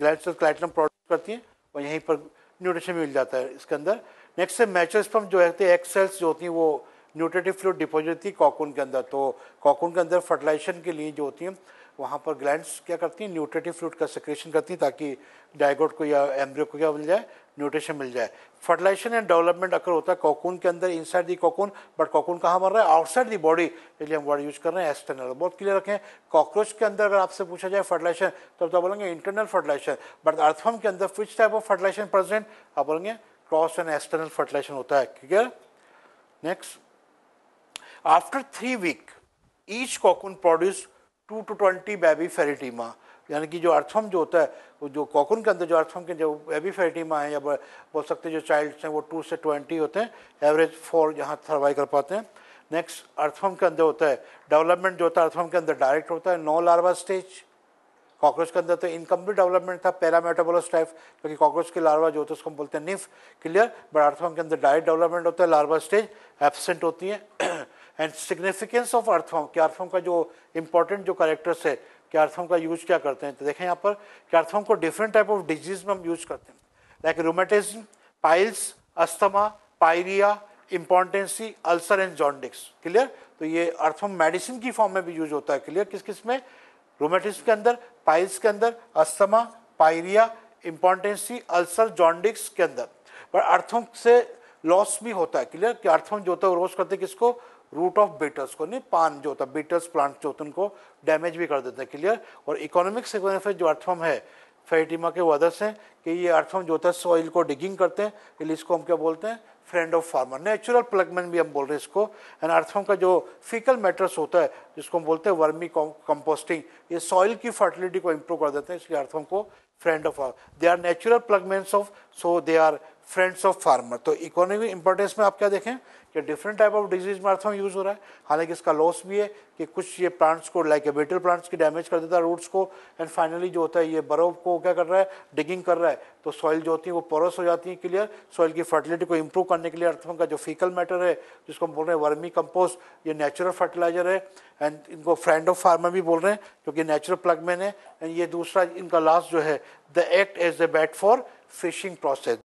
ग्लैंड क्लाइटनम प्रोड्यूस करती हैं और यहीं पर न्यूट्रिशन मिल जाता है इसके अंदर नेक्स्ट है स्पम जो है एग सेल्स जो होती हैं वो न्यूट्रेटिव फ्लूड डिपोजिट होती है कॉकून के अंदर तो कॉकून के अंदर फर्टिलाइजेशन के लिए जो होती हैं वहाँ पर ग्लैंड्स क्या करती हैं न्यूट्रेटिव फ्लूड का सेक्रेशन करती हैं ताकि डायगोट को या एम्ब्रियो को क्या मिल जाए न्यूट्रिशन मिल जाए फर्टिलाइजेशन एंड डेवलपमेंट अगर होता है कॉकून के अंदर इनसाइड दी कॉकून बट कॉकून कहाँ मर रहा है आउटसाइड दी बॉडी इसलिए हम वर्ड यूज कर रहे हैं एक्सटर्नल बहुत क्लियर रखें कॉकरोच के अंदर अगर आपसे पूछा जाए फर्टिलाइजेशन तो आप बोलेंगे इंटरनल फर्टिलाइजेशन बट अर्थफम के अंदर which type of fertilization present आप बोलेंगे क्रॉस एंड एक्सटर्नल फर्टिलाइजेशन होता है clear next after three week each cocoon produce two to twenty baby Pheretima यानी कि जो अर्थम जो होता है वो जो कॉकुन के अंदर जो अर्थम के जो बेबी फेरेटीमा है या बोल सकते हैं जो चाइल्ड्स हैं वो टू से ट्वेंटी होते हैं एवरेज फोर यहाँ सर्वाइव कर पाते हैं नेक्स्ट अर्थम के अंदर होता है डेवलपमेंट जो होता है अर्थम के अंदर डायरेक्ट होता है नो लार्वा स्टेज कॉकरोच के अंदर तो इनकम्प्लीट डेवलपमेंट था पैरामेटाबोलस टाइप क्योंकि कॉकरोच के लार्वा जो होते हैं उसको हम बोलते हैं निफ क्लियर बट अर्थम के अंदर डायरेक्ट डेवलपमेंट होता है लार्वा स्टेज एबसेंट होती है एंड सिग्निफिकेंस ऑफ अर्थफॉर्म के अर्थफॉर्म का जो इंपॉर्टेंट जो करेक्टर्स है कि अर्थफॉर्म का यूज क्या करते हैं तो देखें यहाँ पर क्या अर्थफॉर्म को डिफरेंट टाइप ऑफ डिजीज में हम यूज करते हैं like rheumatism piles asthma pyorrhoea impotency ulcer and jaundice clear तो ये अर्थफॉर्म मेडिसिन की फॉर्म में भी यूज होता है क्लियर किस किस में रोमेटिज्म के अंदर पाइल्स के अंदर asthma pyorrhoea impotency ulcer jaundice के अंदर पर अर्थों से लॉस भी होता है क्लियर कि अर्थों जो होता है रोज करते किसको रूट ऑफ बीटल्स को नहीं पान जो होता है बीटल्स प्लांट जो होते उनको डैमेज भी कर देते हैं क्लियर और इकोनॉमिक सिक्वेंस जो अर्थफॉर्म है फेटिमा के वदर्स हैं कि ये अर्थफॉर्म जो होता है सॉइल को डिगिंग करते हैं इसको हम क्या बोलते हैं friend of farmer natural ploughman भी हम बोल रहे हैं इसको एंड अर्थफॉर्म का जो फिकल मैटर्स होता है जिसको हम बोलते हैं वर्मी कंपोस्टिंग ये सॉइल की फर्टिलिटी को इम्प्रूव कर देते हैं इसलिए अर्थफॉर्म को friend of farmer they are natural ploughmen of so they are friends of farmer तो इकोनॉमिक इंपॉर्टेंस में आप क्या देखें कि डिफरेंट टाइप ऑफ डिजीज में मैराथन यूज़ हो रहा है हालांकि इसका लॉस भी है कि कुछ ये प्लांट्स को लाइक बेटर प्लांट्स की डैमेज कर देता है रूट्स को एंड फाइनली जो होता है ये बर्फ को क्या कर रहा है डिगिंग कर रहा है तो सॉइल जो होती है वो पोरस हो जाती है क्लियर सॉइल की फर्टिलिटी को इम्प्रूव करने के लिए अर्थवन का जो फीकल मैटर है जिसको हम बोल रहे हैं वर्मी कंपोस्ट ये नेचुरल फर्टिलाइजर है एंड इनको फ्रेंड ऑफ फार्मर भी बोल रहे हैं क्योंकि नेचुरल प्लगमैन है एंड ये दूसरा इनका लास्ट जो है the act as a bait for fishing process